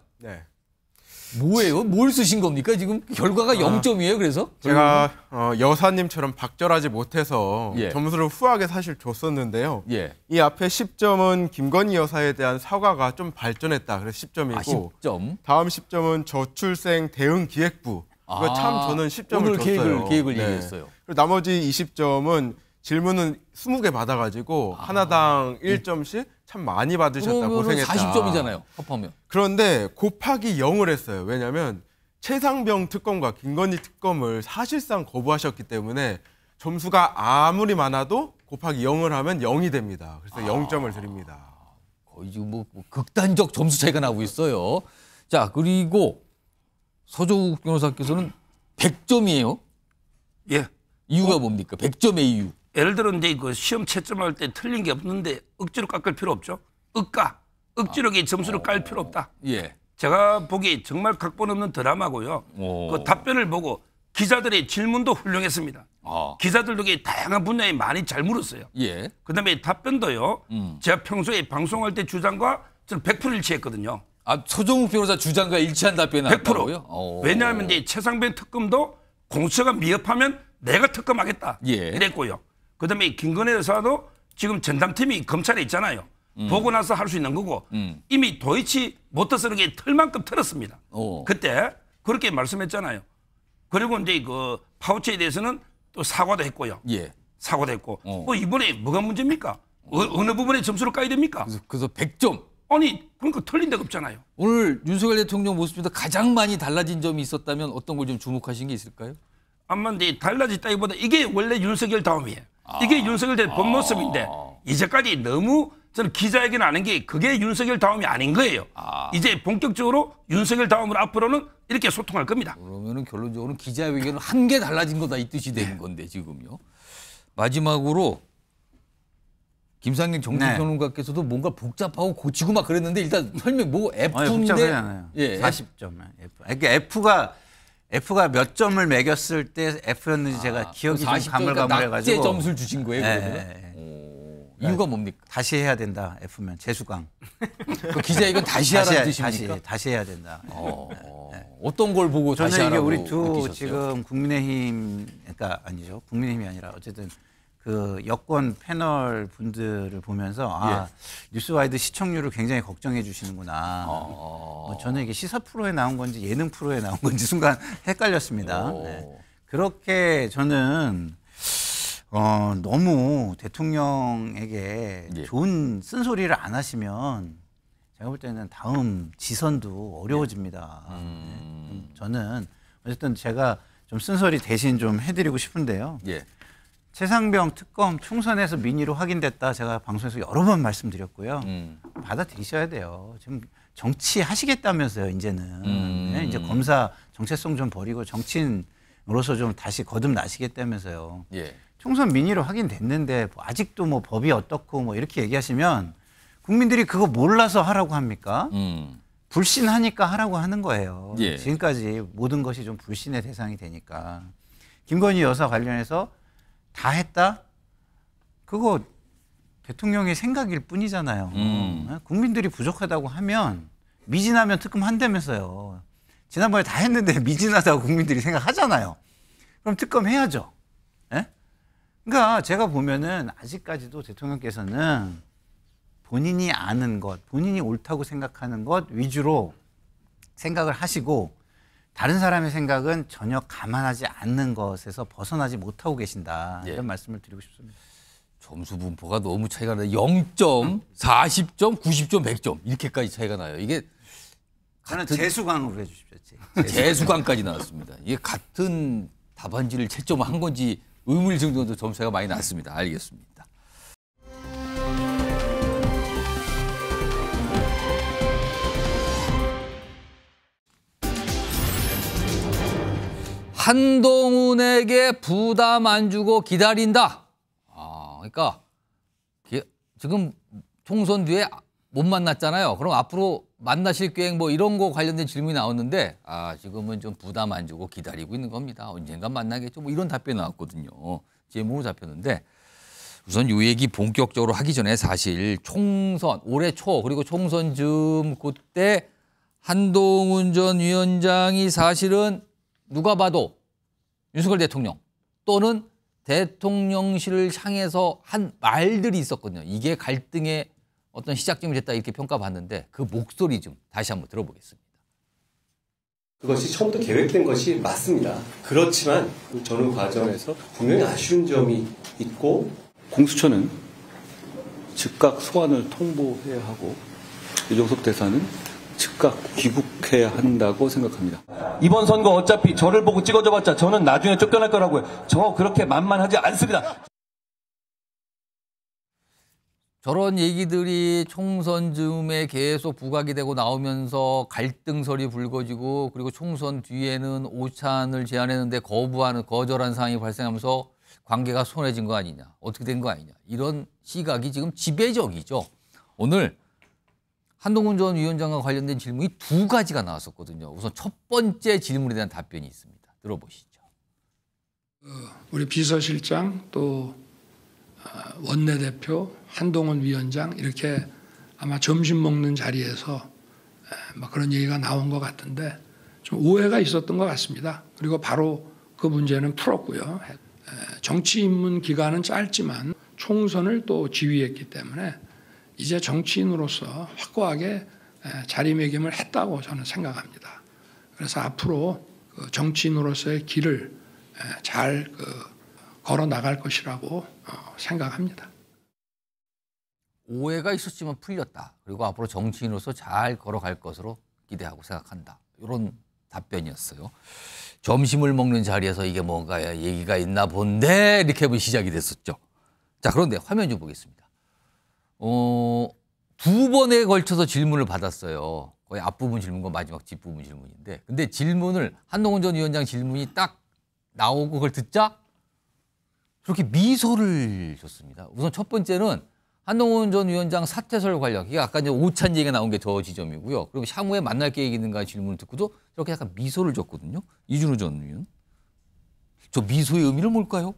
뭐예요? 뭘 쓰신 겁니까? 지금 결과가 아, 0점이에요. 그래서 제가 음. 어, 여사님처럼 박절하지 못해서 예. 점수를 후하게 사실 줬었는데요. 예. 이 앞에 10점은 김건희 여사에 대한 사과가 좀 발전했다. 그래서 10점이고 아, 10점. 다음 10점은 저출생 대응 기획부. 아, 거참 저는 10점을 오늘 줬어요. 계획을 계획을 네. 얘기했어요. 그리고 나머지 20점은 질문은 20개 받아가지고 아, 하나당 네. 예. 1점씩 참 많이 받으셨다 고생했다. 40점이잖아요. 합하면. 그런데 곱하기 0을 했어요. 왜냐하면 최상병 특검과 김건희 특검을 사실상 거부하셨기 때문에 점수가 아무리 많아도 곱하기 0을 하면 0이 됩니다. 그래서 아, 0점을 드립니다. 거의 지금 뭐, 뭐 극단적 점수 차이가 나고 있어요. 자 그리고 서조국 변호사께서는 100점이에요. 예. 이유가 뭡니까? 100점의 이유. 예를 들어 이제 그 시험 채점할 때 틀린 게 없는데 억지로 깎을 필요 없죠. 억까 억지로 아. 점수를 어. 깔 필요 없다. 예. 제가 보기 에 정말 각본 없는 드라마고요. 오. 어. 그 답변을 보고 기자들의 질문도 훌륭했습니다. 아. 기자들도 다양한 분야에 많이 잘 물었어요. 예. 그다음에 답변도요. 음. 제가 평소에 방송할 때 주장과 저는 100% 일치했거든요. 아, 서종욱 변호사 주장과 일치한 답변이 100%. 어. 왜냐하면 이제 최상병 특검도 공수처가 미흡하면 내가 특검하겠다. 예. 이랬고요. 그다음에 김건희 여사도 지금 전담팀이 검찰에 있잖아요. 음. 보고 나서 할 수 있는 거고 음. 이미 도이치 모터 쓰는 게틀만큼틀었습니다 오. 그때 그렇게 말씀했잖아요. 그리고 이제 그 파우치에 대해서는 또 사과도 했고요. 예. 사과도 했고. 어. 뭐 이번에 뭐가 문제입니까? 어, 느 부분에 점수를 까야 됩니까? 그래서, 그래서 100점. 아니 그러니까 틀린 데가 없잖아요. 오늘 윤석열 대통령 모습에서 가장 많이 달라진 점이 있었다면 어떤 걸 좀 주목하신 게 있을까요? 아마 이제 달라졌다기보다 이게 원래 윤석열 다음이에요. 이게 윤석열 대본 아. 모습인데 이제까지 너무 저는 기자회견 하는 게 그게 윤석열 다음이 아닌 거예요. 아. 이제 본격적으로 윤석열 다움으로 앞으로는 이렇게 소통할 겁니다. 그러면 결론적으로 기자회견은 한 개 달라진 거다 이 뜻이 된 네. 건데 지금요. 마지막으로 김상경 정치평론가께서도 네. 뭔가 복잡하고 고치고 막 그랬는데 일단 설명 뭐 F인데 아니, 네. 예. 40점. F. 그러니까 F가 F가 몇 점을 매겼을 때 F였는지 아, 제가 기억이 그 좀 가물가물해가지고 낙제 점수를 주신 거예요. 네, 이유가 뭡니까? 다시 해야 된다. F면 재수강. 그 기자 이건 다시 하라는 뜻입니까? 다시, 다시 해야 된다. 어, 어. 떤걸 보고 저는 이게 우리 두 느끼셨어요? 지금 국민의힘 그러니까 아니죠. 국민의힘이 아니라 어쨌든 그 여권 패널 분들을 보면서 아 예. 뉴스와이드 시청률을 굉장히 걱정해 주시는구나. 어... 뭐 저는 이게 시사 프로에 나온 건지 예능 프로에 나온 건지 순간 *laughs* 헷갈렸습니다. 오... 네. 그렇게 저는 어, 너무 대통령에게 예. 좋은 쓴소리를 안 하시면 제가 볼 때는 다음 지선도 어려워집니다. 예. 음... 네. 저는 어쨌든 제가 좀 쓴소리 대신 좀 해드리고 싶은데요. 예. 최상병 특검 총선에서 민의로 확인됐다 제가 방송에서 여러 번 말씀드렸고요. 음. 받아들이셔야 돼요. 지금 정치 하시겠다면서요, 이제는. 음. 네? 이제 검사 정체성 좀 버리고 정치인으로서 좀 다시 거듭나시겠다면서요. 예. 총선 민의로 확인됐는데 뭐 아직도 뭐 법이 어떻고 뭐 이렇게 얘기하시면 국민들이 그거 몰라서 하라고 합니까? 음. 불신하니까 하라고 하는 거예요. 예. 지금까지 모든 것이 좀 불신의 대상이 되니까. 김건희 여사 관련해서 다 했다? 그거 대통령의 생각일 뿐이잖아요. 음. 어? 국민들이 부족하다고 하면 미진하면 특검 한대면서요. 지난번에 다 했는데 *laughs* 미진하다고 국민들이 생각하잖아요. 그럼 특검 해야죠. 예? 그러니까 제가 보면은 아직까지도 대통령께서는 본인이 아는 것, 본인이 옳다고 생각하는 것 위주로 생각을 하시고 다른 사람의 생각은 전혀 감안하지 않는 것에서 벗어나지 못하고 계신다 예. 이런 예. 말씀을 드리고 싶습니다. 점수 분포가 너무 차이가 나요. 0점, 40점, 90점, 100점 이렇게까지 차이가 나요. 이게 하나 재수강으로 해주십시오. 재수강까지 나왔습니다. 이게 같은 답안지를 채점한 건지 의문 정도도 점수가 많이 났습니다. 알겠습니다. 한동훈에게 부담 안 주고 기다린다. 아, 그러니까 지금 총선 뒤에 못 만났잖아요. 그럼 앞으로 만나실 계획 뭐 이런 거 관련된 질문이 나왔는데 아, 지금은 좀 부담 안 주고 기다리고 있는 겁니다. 언젠가 만나겠죠. 뭐 이런 답변이 나왔거든요. 제목으로 잡혔는데 우선 요 얘기 본격적으로 하기 전에 사실 총선 올해 초 그리고 총선 즈음 그때 한동훈 전 위원장이 사실은 누가 봐도 윤석열 대통령 또는 대통령실을 향해서 한 말들이 있었거든요. 이게 갈등의 어떤 시작점이 됐다 이렇게 평가받는데 그 목소리 좀 다시 한번 들어보겠습니다. 그것이 처음부터 계획된 것이 맞습니다. 그렇지만 저는 그 과정에서 분명히 아쉬운 점이 있고 공수처는 즉각 소환을 통보해야 하고 유종석 대사는 즉각 귀국해야 한다고 생각합니다. 이번 선거 어차피 저를 보고 찍어줘봤자 저는 나중에 쫓겨날 거라고요. 저 그렇게 만만하지 않습니다. 저런 얘기들이 총선 즈음에 계속 부각이 되고 나오면서 갈등설이 불거지고 그리고 총선 뒤에는 오찬을 제안했는데 거부하는 거절한 상황이 발생하면서 관계가 손해진 거 아니냐 어떻게 된 거 아니냐 이런 시각이 지금 지배적이죠. 오늘 한동훈 전 위원장과 관련된 질문이 두 가지가 나왔었거든요. 우선 첫 번째 질문에 대한 답변이 있습니다. 들어보시죠. 어, 우리 비서실장 또 아, 원내대표 한동훈 위원장 이렇게 아마 점심 먹는 자리에서 막 그런 얘기가 나온 것 같은데 좀 오해가 있었던 것 같습니다. 그리고 바로 그 문제는 풀었고요. 정치 입문 기간은 짧지만 총선을 또 지휘했기 때문에 이제 정치인으로서 확고하게 자리매김을 했다고 저는 생각합니다. 그래서 앞으로 그 정치인으로서의 길을 잘 그 걸어 나갈 것이라고 어, 생각합니다. 오해가 있었지만 풀렸다. 그리고 앞으로 정치인으로서 잘 걸어갈 것으로 기대하고 생각한다. 이런 답변이었어요. 점심을 먹는 자리에서 이게 뭔가 얘기가 있나 본데 이렇게 시작이 됐었죠. 자, 그런데 화면 좀 보겠습니다. 어, 두 번에 걸쳐서 질문을 받았어요. 거의 앞부분 질문과 마지막 뒷부분 질문인데. 근데 질문을 한동훈 전 위원장 질문이 딱 나오고 그걸 듣자 그렇게 미소를 줬습니다. 우선 첫 번째는 한동훈 전 위원장 사퇴설 관련 이게 아까 이제 오찬 얘기가 나온 게 저 지점이고요. 그리고 향후에 만날 계획이 있는가 질문을 듣고도 저렇게 약간 미소를 줬거든요. 이준호 전 의원. 저 미소의 의미를 뭘까요?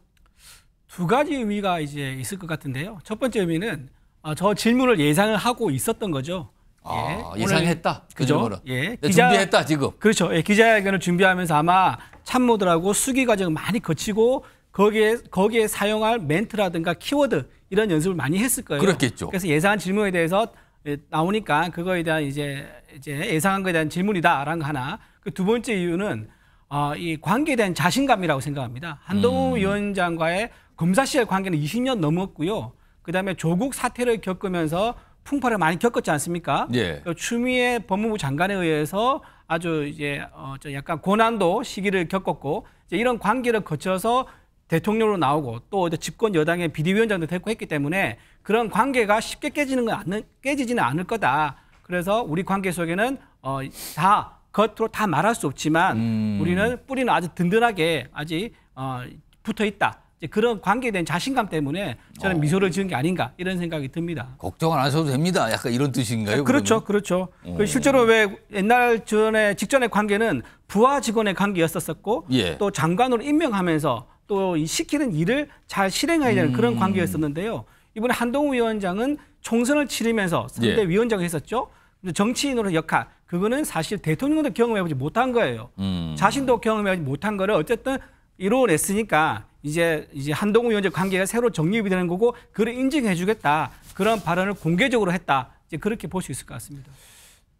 두 가지 의미가 이제 있을 것 같은데요. 첫 번째 의미는 아, 저 질문을 예상을 하고 있었던 거죠. 아, 예. 상했다 그죠? 예. 네, 기자, 준비했다 지금. 그렇죠. 예, 기자회견을 준비하면서 아마 참모들하고 수기 과정을 많이 거치고 거기에 거기에 사용할 멘트라든가 키워드 이런 연습을 많이 했을 거예요. 그렇겠죠. 그래서 예상한 질문에 대해서 예, 나오니까 그거에 대한 이제 이제 예상한 거에 대한 질문이다라는 거 하나. 그 두 번째 이유는 어, 이 관계에 대한 자신감이라고 생각합니다. 한동훈 음. 위원장과의 검사시절 관계는 20년 넘었고요. 그다음에 조국 사태를 겪으면서 풍파를 많이 겪었지 않습니까? 예. 그 추미애 법무부 장관에 의해서 아주 이제 어, 저 약간 고난도 시기를 겪었고 이제 이런 관계를 거쳐서 대통령으로 나오고 또 이제 집권 여당의 비대위원장도 됐고 했기 때문에 그런 관계가 쉽게 깨지는 건 않는 깨지지는 않을 거다. 그래서 우리 관계 속에는 어, 다 겉으로 다 말할 수 없지만 음. 우리는 뿌리는 아주 든든하게 아직 어, 붙어 있다. 그런 관계에 대한 자신감 때문에 저는 어. 미소를 지은 게 아닌가 이런 생각이 듭니다. 걱정 안 하셔도 됩니다. 약간 이런 뜻인가요? 아, 그렇죠, 그러면? 그렇죠. 어. 그 실제로 왜 옛날 전에 직전의 관계는 부하 직원의 관계였었었고 예. 또 장관으로 임명하면서 또 시키는 일을 잘 실행해야 되는 음. 그런 관계였었는데요. 이번에 한동훈 위원장은 총선을 치르면서 상대 예. 위원장을 했었죠. 정치인으로 역할 그거는 사실 대통령도 경험해보지 못한 거예요. 음. 자신도 경험해보지 못한 거를 어쨌든 이루어냈으니까 이제 이제 한동훈 위원장 관계가 새로 정립이 되는 거고 그를 인증해주겠다 그런 발언을 공개적으로 했다 이제 그렇게 볼 수 있을 것 같습니다.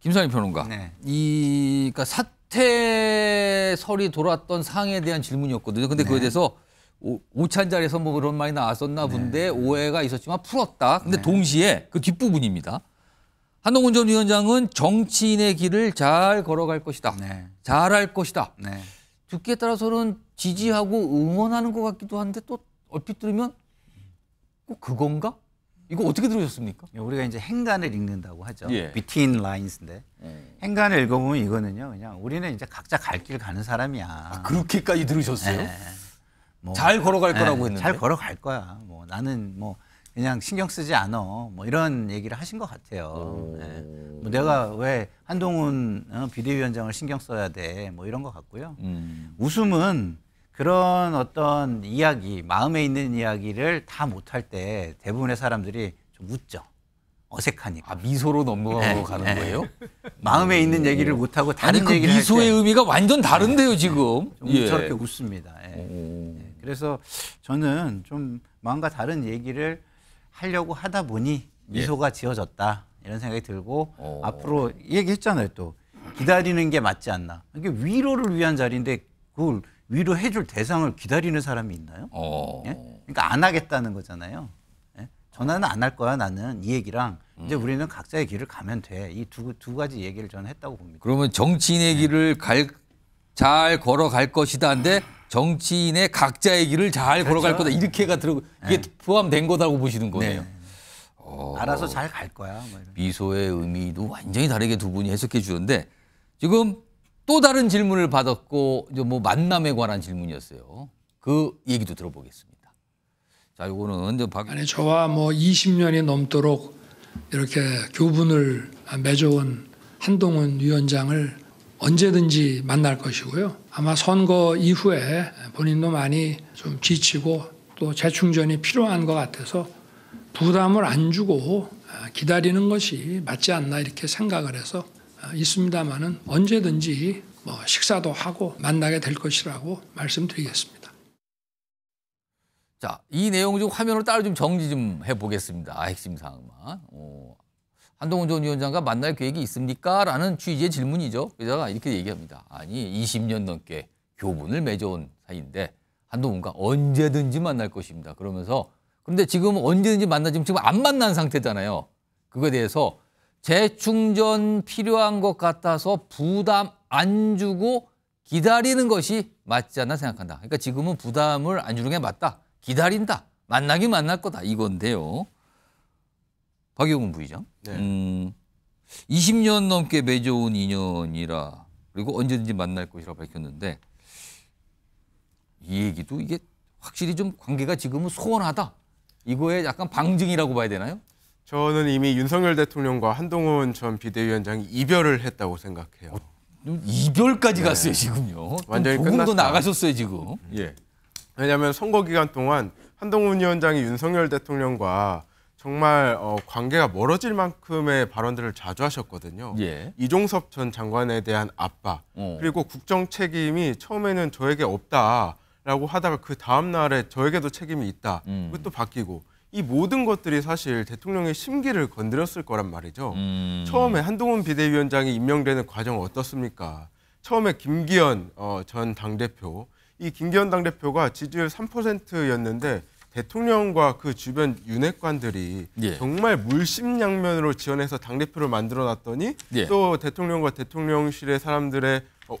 김상희 평론가, 네. 이 그러니까 사퇴설이 돌았던 상에 대한 질문이었거든요. 근데 네. 그에 대해서 오, 찬자리에서뭐 그런 말이 나왔었나 네. 본데 오해가 있었지만 풀었다. 근데 네. 동시에 그 뒷부분입니다. 한동훈 전 위원장은 정치인의 길을 잘 걸어갈 것이다. 네. 잘할 것이다. 듣기에 따라서는 지지하고 응원하는 것 같기도 한데 또 얼핏 들으면 꼭 그건가? 이거 어떻게 들으셨습니까? 예, 우리가 이제 행간을 읽는다고 하죠. 예. Between lines인데 예. 행간을 읽어보면 이거는요. 그냥 우리는 이제 각자 갈 길 가는 사람이야. 아, 그렇게까지 들으셨어요? 예. 뭐, 잘 걸어갈 거라고 예, 했는데 잘 걸어갈 거야. 뭐 나는 뭐 그냥 신경 쓰지 않어. 뭐 이런 얘기를 하신 것 같아요. 음. 네. 뭐 내가 왜 한동훈 어, 비대위원장을 신경 써야 돼. 뭐 이런 것 같고요. 음. 웃음은 그런 어떤 이야기, 마음에 있는 이야기를 다 못할 때 대부분의 사람들이 좀 웃죠. 어색하니까. 아, 미소로 넘어가고 네, 가는 네. 거예요? 마음에 있는 얘기를 못 하고 다른 아니, 그 얘기를 미소의 의미가 완전 다른데요, 네. 지금. 예. 저렇게 웃습니다. 예. 예. 그래서 저는 좀 마음과 다른 얘기를 하려고 하다 보니 예. 미소가 예. 지어졌다 이런 생각이 들고 오. 어. 앞으로 얘기했잖아요 또 기다리는 게 맞지 않나 이게 위로를 위한 자리인데 그걸 위로해줄 대상을 기다리는 사람이 있나요? 어. 예? 그러니까 안 하겠다는 거잖아요. 예? 전화는 안 할 거야 나는 이 얘기랑 음. 이제 우리는 각자의 길을 가면 돼. 이 두 두 가지 얘기를 저는 했다고 봅니다. 그러면 정치인의 네. 길을 갈, 잘 걸어갈 것이다근데 정치인의 각자의 길을 잘 그렇죠. 걸어갈 거다 이렇게가 들어 이게 네. 포함된 거다고 보시는 네. 거네요. 네. 어, 알아서 잘 갈 거야. 뭐 미소의 의미도 완전히 다르게 두 분이 해석해 주는데 지금 또 다른 질문을 받았고 뭐 만남에 관한 질문이었어요. 그 얘기도 들어보겠습니다. 자, 이거는 이제 박 아니 저와 뭐 20년이 넘도록 이렇게 교분을 아, 맺어온 한동훈 위원장을 언제든지 만날 것이고요. 아마 선거 이후에 본인도 많이 좀 지치고 또 재충전이 필요한 것 같아서 부담을 안 주고 아, 기다리는 것이 맞지 않나 이렇게 생각을 해서 아, 있습니다만은 언제든지 뭐 식사도 하고 만나게 될 것이라고 말씀드리겠습니다. 자, 이 내용 좀 화면으로 따로 좀 정리 좀 해보겠습니다. 아, 핵심 사항만. 한동훈 전 위원장과 만날 계획이 있습니까? 라는 취지의 질문이죠. 기자가 이렇게 얘기합니다. 아니 20년 넘게 교분을 맺어온 사이인데 한동훈과 언제든지 만날 것입니다. 그러면서 그런데 지금 언제든지 만나지면 지금 안 만난 상태잖아요. 그거에 대해서 재충전 필요한 것 같아서 부담 안 주고 기다리는 것이 맞지 않나 생각한다. 그러니까 지금은 부담을 안 주는 게 맞다. 기다린다. 만나긴 만날 거다. 이건데요. 박용훈 부의장. 네. 음, 20년 넘게 맺어온 인연이라 그리고 언제든지 만날 것이라 고 밝혔는데 이 얘기도 이게 확실히 좀 관계가 지금은 소원하다 이거에 약간 방증이라고 봐야 되나요? 저는 이미 윤석열 대통령과 한동훈 전 비대위원장이 이별을 했다고 생각해요. 어, 음, 이별까지 네. 갔어요 지금요. 완전히 끝났다. 나가셨어요 지금. 예. 왜냐하면 선거 기간 동안 한동훈 위원장이 윤석열 대통령과 정말 어, 관계가 멀어질 만큼의 발언들을 자주 하셨거든요. 예. 이종섭 전 장관에 대한 압박 어. 그리고 국정 책임이 처음에는 저에게 없다라고 하다가 그 다음 날에 저에게도 책임이 있다. 음. 그것도 바뀌고 이 모든 것들이 사실 대통령의 심기를 건드렸을 거란 말이죠. 음. 처음에 한동훈 비대위원장이 임명되는 과정 어떻습니까? 처음에 김기현 어, 전 당대표 이 김기현 당대표가 지지율 3%였는데 대통령과 그 주변 윤핵관들이 예. 정말 물심양면으로 지원해서 당 대표를 만들어놨더니 예. 또 대통령과 대통령실의 사람들의 어,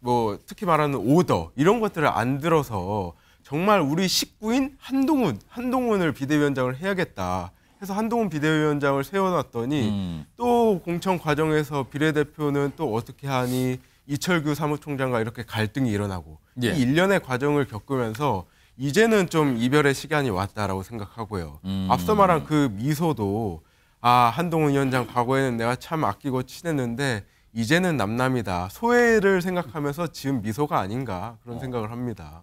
뭐 특히 말하는 오더 이런 것들을 안 들어서 정말 우리 식구인 한동훈 한동훈을 비대위원장을 해야겠다 해서 한동훈 비대위원장을 세워놨더니 음. 또 공천 과정에서 비례대표는 또 어떻게 하니 이철규 사무총장과 이렇게 갈등이 일어나고 예. 이 일련의 과정을 겪으면서 이제는 좀 이별의 시간이 왔다라고 생각하고요. 음. 앞서 말한 그 미소도 아 한동훈 위원장 과거에는 내가 참 아끼고 친했는데 이제는 남남이다 소외를 생각하면서 지금 미소가 아닌가 그런 어. 생각을 합니다.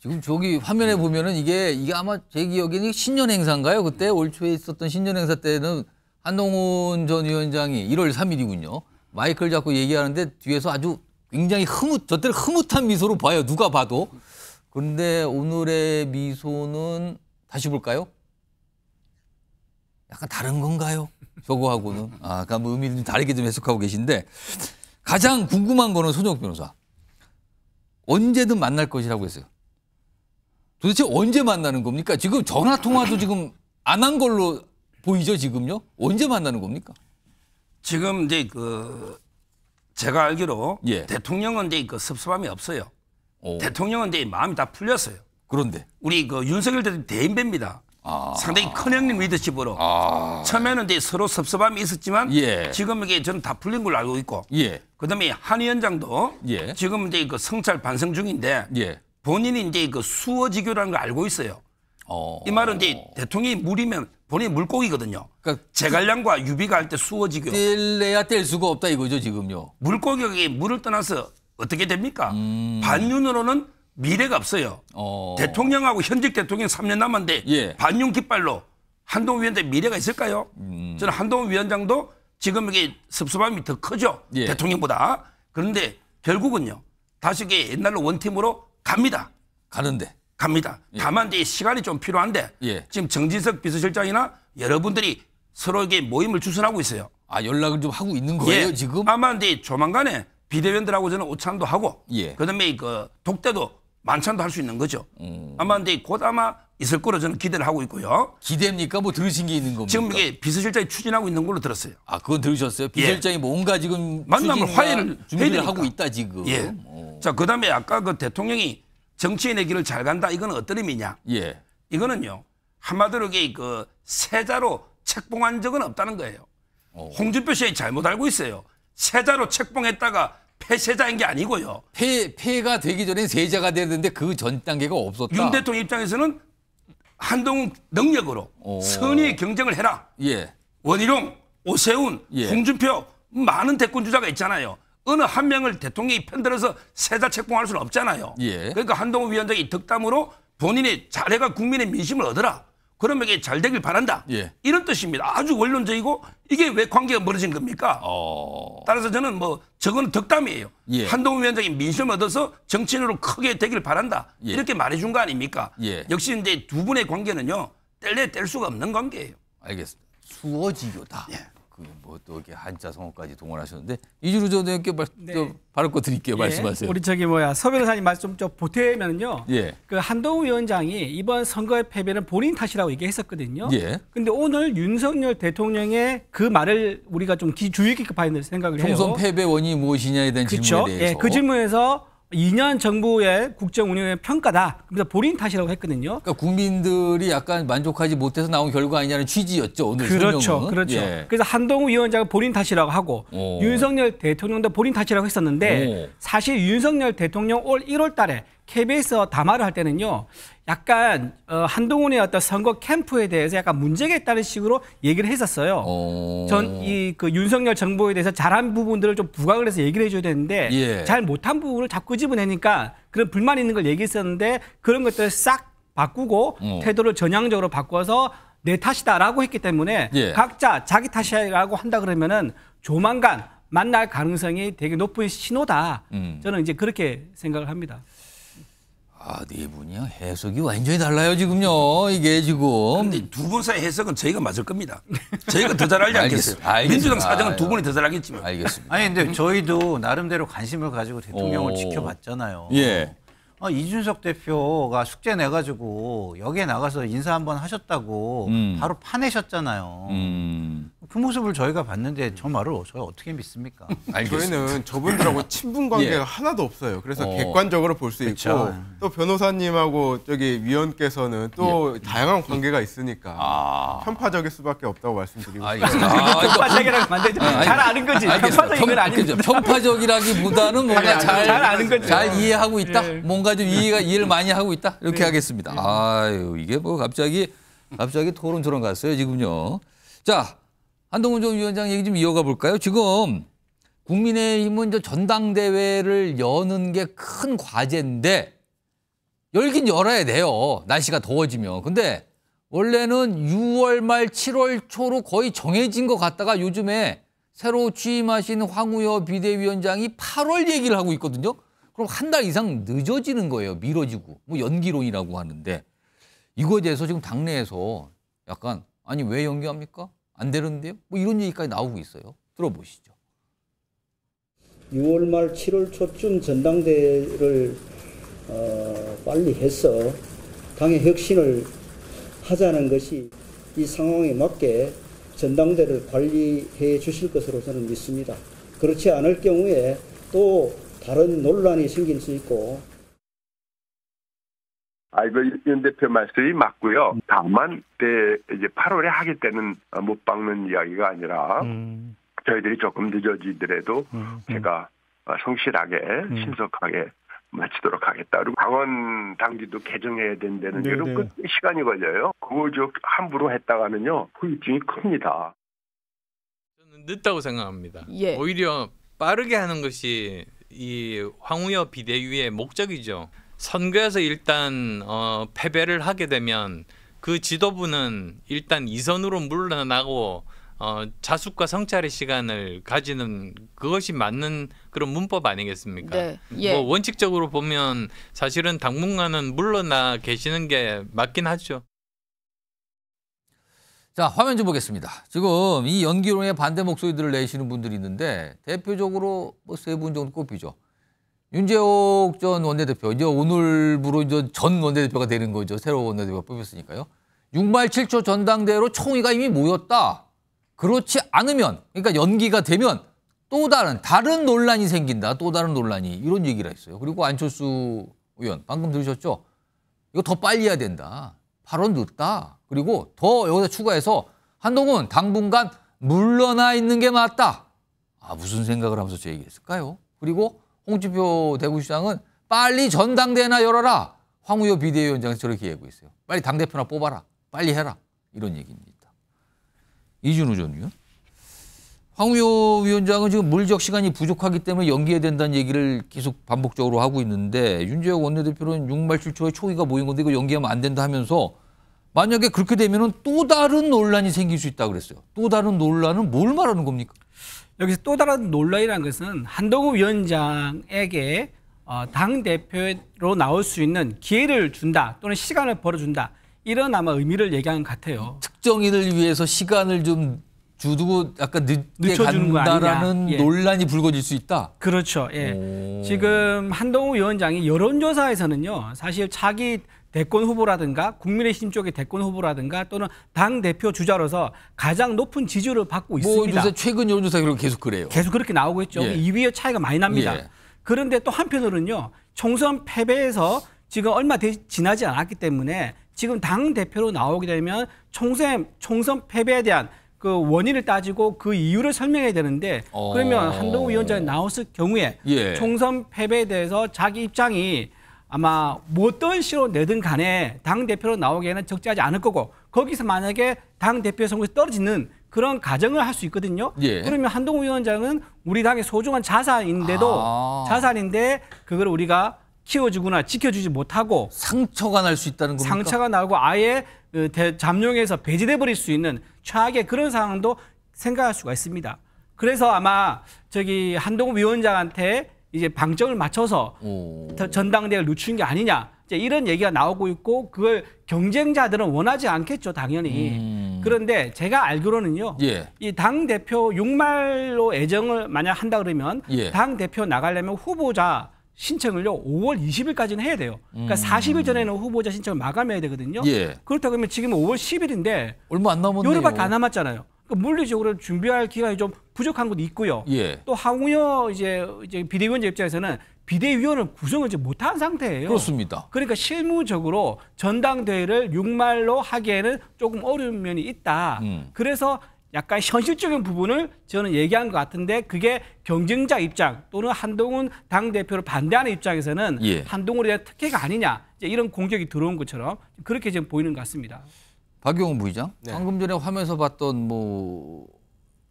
지금 저기 화면에 네. 보면은 이게 이게 아마 제 기억에는 신년 행사인가요? 그때 올 초에 있었던 신년 행사 때는 한동훈 전 위원장이 1월 3일이군요. 마이크를 잡고 얘기하는데 뒤에서 아주 굉장히 흐뭇 저때는 흐뭇한 미소로 봐요. 누가 봐도 그런데 오늘의 미소는 다시 볼까요? 약간 다른 건가요? 저거하고는 아, 아까 그러니까 뭐 의미를 좀 다르게 좀 해석하고 계신데 가장 궁금한 거는 손정 변호사 언제든 만날 것이라고 했어요. 도대체 언제 만나는 겁니까? 지금 전화 통화도 지금 안 한 걸로 보이죠 지금요? 언제 만나는 겁니까? 지금 이제 그 제가 알기로 예. 대통령은 이제 그 섭섭함이 없어요. 오. 대통령은 이 마음이 다 풀렸어요. 그런데 우리 그 윤석열 대통령 대인배입니다. 아. 상당히 큰 형님 리더십으로 아. 처음에는 이제 서로 섭섭함이 있었지만 예. 지금 이게 저는 다 풀린 걸로 알고 있고 예. 그다음에 한 위원장도 예. 지금 이제 그 성찰 반성 중인데 예. 본인이 이제 그 수어지교라는 걸 알고 있어요. 어. 이 말은 이제 대통령이 물이면 본인 물고기거든요. 그러니까 제갈량과 유비가 할 때 수어지교. 뗄래야 뗄 수가 없다 이거죠 지금요. 물고기에 물을 떠나서 어떻게 됩니까? 음. 반윤으로는 미래가 없어요. 어. 대통령하고 현직 대통령 3년 남았는데 예. 반윤 깃발로 한동훈 위원장 미래가 있을까요? 음. 저는 한동훈 위원장도 지금 이게 섭섭함이 더 크죠. 예. 대통령보다. 그런데 결국은요. 다시 이게 옛날로 원팀으로 갑니다. 가는데. 갑니다. 예. 다만 이제 시간이 좀 필요한데 예. 지금 정진석 비서실장이나 여러분들이 서로에게 모임을 주선하고 있어요. 아 연락을 좀 하고 있는 거예요 예. 지금? 아마 이제 조만간에 비대면들하고 저는 오찬도 하고 예. 그다음에 그 독대도 만찬도 할 수 있는 거죠. 음. 아마 근데 곧 아마 있을 거로 저는 기대를 하고 있고요. 기대입니까? 뭐 들으신 게 있는 겁니까? 지금 이게 비서실장이 추진하고 있는 걸로 들었어요. 아, 그건 들으셨어요? 예. 비서실장이 예. 뭔가 지금 만남을 화해를 준비를 하고 있다 지금. 예. 어. 자, 그다음에 아까 그 대통령이 정치인의 길을 잘 간다. 이건 어떤 의미냐? 예. 이거는요. 한마디로 게그 세자로 책봉한 적은 없다는 거예요. 어. 홍준표 씨의 잘못 알고 있어요. 세자로 책봉했다가 폐세자인 게 아니고요. 폐, 폐가 되기 전에 세자가 되는데 그 전 단계가 없었다. 윤 대통령 입장에서는 한동훈 능력으로 선의의 경쟁을 해라. 예. 원희룡, 오세훈, 예. 홍준표 많은 대권 주자가 있잖아요. 어느 한 명을 대통령이 편들어서 세자 책봉할 수는 없잖아요. 예. 그러니까 한동훈 위원장이 득담으로 본인이 자해가 국민의 민심을 얻어라. 그러면 이게 잘 되길 바란다. 예. 이런 뜻입니다. 아주 원론적이고 이게 왜 관계가 멀어진 겁니까? 어... 따라서 저는 뭐 저건 덕담이에요. 예. 한동훈 위원장이 민심을 얻어서 정치인으로 크게 되길 바란다. 예. 이렇게 말해준 거 아닙니까? 예. 역시 이제 두 분의 관계는요. 뗄래 뗄 수가 없는 관계예요. 알겠습니다. 수어지교다. 예. 그뭐또 이렇게 한자 성어까지 동원하셨는데 이주루 전도원께 말, 네. 또 바로 거 드릴게요. 예, 말씀하세요. 우리 저기 뭐야 서 변호사님 말씀 좀 보태면은요. 예. 그 한동훈 위원장이 이번 선거의 패배는 본인 탓이라고 얘기했었거든요. 예. 근데 오늘 윤석열 대통령의 그 말을 우리가 좀 주의 깊게 봐야 된다고 생각을 총선 해요. 총선 패배 원인이 무엇이냐에 대한 그쵸? 질문에 예, 대해서. 예, 그 질문에서 2년 정부의 국정 운영의 평가다. 그래서까 그러니까 본인 탓이라고 했거든요. 그러니까 국민들이 약간 만족하지 못해서 나온 결과 아니냐는 취지였죠. 오늘 그렇죠, 설명은. 그렇죠. 예. 그래서 한동우 위원장은 본인 탓이라고 하고 오. 윤석열 대통령도 본인 탓이라고 했었는데 오. 사실 윤석열 대통령 올 1월달에 KBS에서 담화를 할 때는요, 약간 어, 한동훈의 어떤 선거 캠프에 대해서 약간 문제가 있다는 식으로 얘기를 했었어요. 어. 전이 그 윤석열 정부에 대해서 잘한 부분들을 좀 부각을 해서 얘기를 해줘야 되는데 예. 잘 못한 부분을 자꾸 집어내니까 그런 불만 있는 걸 얘기했었는데 그런 것들을 싹 바꾸고 어. 태도를 전향적으로 바꿔서 내 탓이다라고 했기 때문에 예. 각자 자기 탓이라고 한다 그러면은 조만간 만날 가능성이 되게 높은 신호다. 음. 저는 이제 그렇게 생각을 합니다. 아, 네 분이요? 해석이 완전히 달라요, 지금요. 이게 지금. 근데 두 분 사이 해석은 저희가 맞을 겁니다. 저희가 더 잘 알지 *laughs* 않겠어요? 알겠습니다. 민주당 사정은 두 아, 분이 더 잘 알겠지만. 알겠습니다. 아니 근데 저희도 나름대로 관심을 가지고 대통령을 오. 지켜봤잖아요. 예. 어, 이준석 대표가 숙제 내가지고 여기에 나가서 인사 한번 하셨다고 음. 바로 파내셨잖아요. 음. 그 모습을 저희가 봤는데 저 말을 저희 어떻게 믿습니까? *laughs* 알겠습니다. 저희는 저분들하고 친분 *laughs* 예. 관계가 예. 하나도 없어요. 그래서 어. 객관적으로 볼 수 있고 또 변호사님하고 저기 위원께서는 또 예. 다양한 관계가 있으니까 아. 편파적일 수밖에 없다고 말씀드리고 아, 습니다 아, 편파적이라고 만들잘 아, 아는 거지. 편파적인 건 아니죠. 편파적이라기보다는 뭔가 잘, 잘, 아는 거지. 잘 이해하고 있다. 예. 뭔가 뭔가 좀 이해가 이해를 많이 하고 있다 이렇게 네. 하겠습니다. 네. 아유 이게 뭐 갑자기 갑자기 토론 처럼 갔어요 지금요. 자 한동훈 전 위원장 얘기 좀 이어가 볼까요? 지금 국민의힘은 저 전당대회를 여는 게 큰 과제인데 열긴 열어야 돼요. 날씨가 더워지면. 근데 원래는 6월 말 7월 초로 거의 정해진 것 같다가 요즘에 새로 취임하신 황우여 비대위원장이 8월 얘기를 하고 있거든요. 그럼 한 달 이상 늦어지는 거예요. 미뤄지고. 뭐 연기론이라고 하는데 이거에 대해서 지금 당내에서 약간 아니 왜 연기합니까? 안 되는데요? 뭐 이런 얘기까지 나오고 있어요. 들어보시죠. 6월 말 7월 초쯤 전당대를 어, 빨리 해서 당의 혁신을 하자는 것이 이 상황에 맞게 전당대를 관리해 주실 것으로 저는 믿습니다. 그렇지 않을 경우에 또 다른 논란이 생길 수 있고 아, 이거 윤 대표 말씀이 맞고요. 다만, 때 네, 이제 8월에 하기 때는 못 박는 이야기가 아니라, 음. 저희들이 조금 늦어지더라도 음, 음. 제가 성실하게, 음. 신속하게 마치도록 하겠다. 그리고 강원 당지도 개정해야 된다는 대 네, 네. 시간이 걸려요. 그거 저 함부로 했다가는요, 후유증이 큽니다. 저는 늦다고 생각합니다. 예. 오히려 빠르게 하는 것이 이 황우여 비대위의 목적이죠. 선거에서 일단 어, 패배를 하게 되면 그 지도부는 일단 이선으로 물러나고 어, 자숙과 성찰의 시간을 가지는 그것이 맞는 그런 문법 아니겠습니까? 네. 예. 뭐 원칙적으로 보면 사실은 당분간은 물러나 계시는 게 맞긴 하죠. 자, 화면 좀 보겠습니다. 지금 이연기론의 반대 목소리들을 내시는 분들이 있는데 대표적으로 뭐 세 분 정도 꼽히죠. 윤재옥 전 원내대표, 이제 오늘부로 이제 전 원내대표가 되는 거죠. 새로운 원내대표가 뽑혔으니까요. 6말 7초 전당대로 총의가 이미 모였다. 그렇지 않으면, 그러니까 연기가 되면 또 다른, 다른 논란이 생긴다. 또 다른 논란이. 이런 얘기를 했어요. 그리고 안철수 의원, 방금 들으셨죠? 이거 더 빨리 해야 된다. 바로 늦다. 그리고 더 여기서 추가해서 한동훈 당분간 물러나 있는 게 맞다. 아, 무슨 생각을 하면서 얘기했을까요? 그리고 홍준표 대구시장은 빨리 전당대회나 열어라. 황우여 비대위원장이 저렇게 얘기하고 있어요. 빨리 당대표나 뽑아라. 빨리 해라. 이런 얘기입니다. 이준우 전 의원. 황우여 위원장은 지금 물적 시간이 부족하기 때문에 연기해야 된다는 얘기를 계속 반복적으로 하고 있는데 윤재혁 원내대표는 6말 7초에 초기가 모인 건데 이거 연기하면 안 된다 하면서 만약에 그렇게 되면또 다른 논란이 생길 수 있다고 그랬어요. 또 다른 논란은 뭘 말하는 겁니까? 여기서 또 다른 논란이라는 것은 한동훈 위원장에게 어, 당 대표로 나올 수 있는 기회를 준다 또는 시간을 벌어준다 이런 아마 의미를 얘기하는 것 같아요. 특정인을 위해서 시간을 좀 주두고 약간 늦게 간다라는 예. 논란이 불거질 수 있다. 그렇죠. 예. 지금 한동훈 위원장이 여론조사에서는요, 사실 자기 대권 후보라든가 국민의힘 쪽의 대권 후보라든가 또는 당 대표 주자로서 가장 높은 지지를 받고 뭐 있습니다. 요새 최근 여론조사 결과 계속 그래요. 계속 그렇게 나오고 있죠. 예. 2위의 차이가 많이 납니다. 예. 그런데 또 한편으로는요. 총선 패배에서 지금 얼마 되, 지나지 않았기 때문에 지금 당 대표로 나오게 되면 총선 총선 패배에 대한 그 원인을 따지고 그 이유를 설명해야 되는데 어. 그러면 한동훈 위원장이 나왔을 경우에 예. 총선 패배에 대해서 자기 입장이 아마 어떤 시로 내든 간에 당 대표로 나오기에는 적지하지 않을 거고 거기서 만약에 당 대표 선거에서 떨어지는 그런 가정을 할 수 있거든요. 예. 그러면 한동훈 위원장은 우리 당의 소중한 자산인데도 아. 자산인데 그걸 우리가 키워주거나 지켜주지 못하고 상처가 날 수 있다는 겁니까? 상처가 나고 아예 어, 잠룡에서 배제돼 버릴 수 있는 최악의 그런 상황도 생각할 수가 있습니다. 그래서 아마 저기 한동훈 위원장한테 이제 방정을 맞춰서 오. 전당대회를 늦춘 게 아니냐 이제 이런 얘기가 나오고 있고 그걸 경쟁자들은 원하지 않겠죠 당연히 음. 그런데 제가 알기로는요 예. 이당 대표 육말로 애정을 만약 한다 그러면 예. 당 대표 나가려면 후보자 신청을요 5월 20일까지는 해야 돼요. 그러니까 음. 40일 전에는 후보자 신청을 마감해야 되거든요. 예. 그렇다고 하면 지금 5월 10일인데 얼마 안 남았네요. 열흘밖에 안 남았잖아요. 그러니까 물리적으로 준비할 기간이 좀 부족한 것도 있고요. 예. 또 하웅여 이제, 이제 비대위원장 입장에서는 비대위원을 구성을 못한 상태예요. 그렇습니다. 그러니까 실무적으로 전당대회를 육말로 하기에는 조금 어려운 면이 있다. 음. 그래서 약간 현실적인 부분을 저는 얘기한 것 같은데 그게 경쟁자 입장 또는 한동훈 당대표를 반대하는 입장에서는 예. 한동훈에 대한 특혜가 아니냐 이런 공격이 들어온 것처럼 그렇게 지금 보이는 것 같습니다. 박용훈 부의장 네. 방금 전에 화면에서 봤던 뭐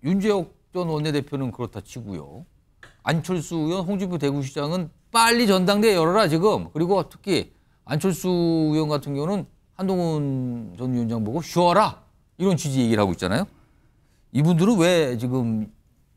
윤재옥 전 원내대표는 그렇다 치고요. 안철수 의원, 홍준표 대구시장은 빨리 전당대회 열어라 지금. 그리고 특히 안철수 의원 같은 경우는 한동훈 전 위원장 보고 쉬어라 이런 취지 얘기를 하고 있잖아요. 이분들은 왜 지금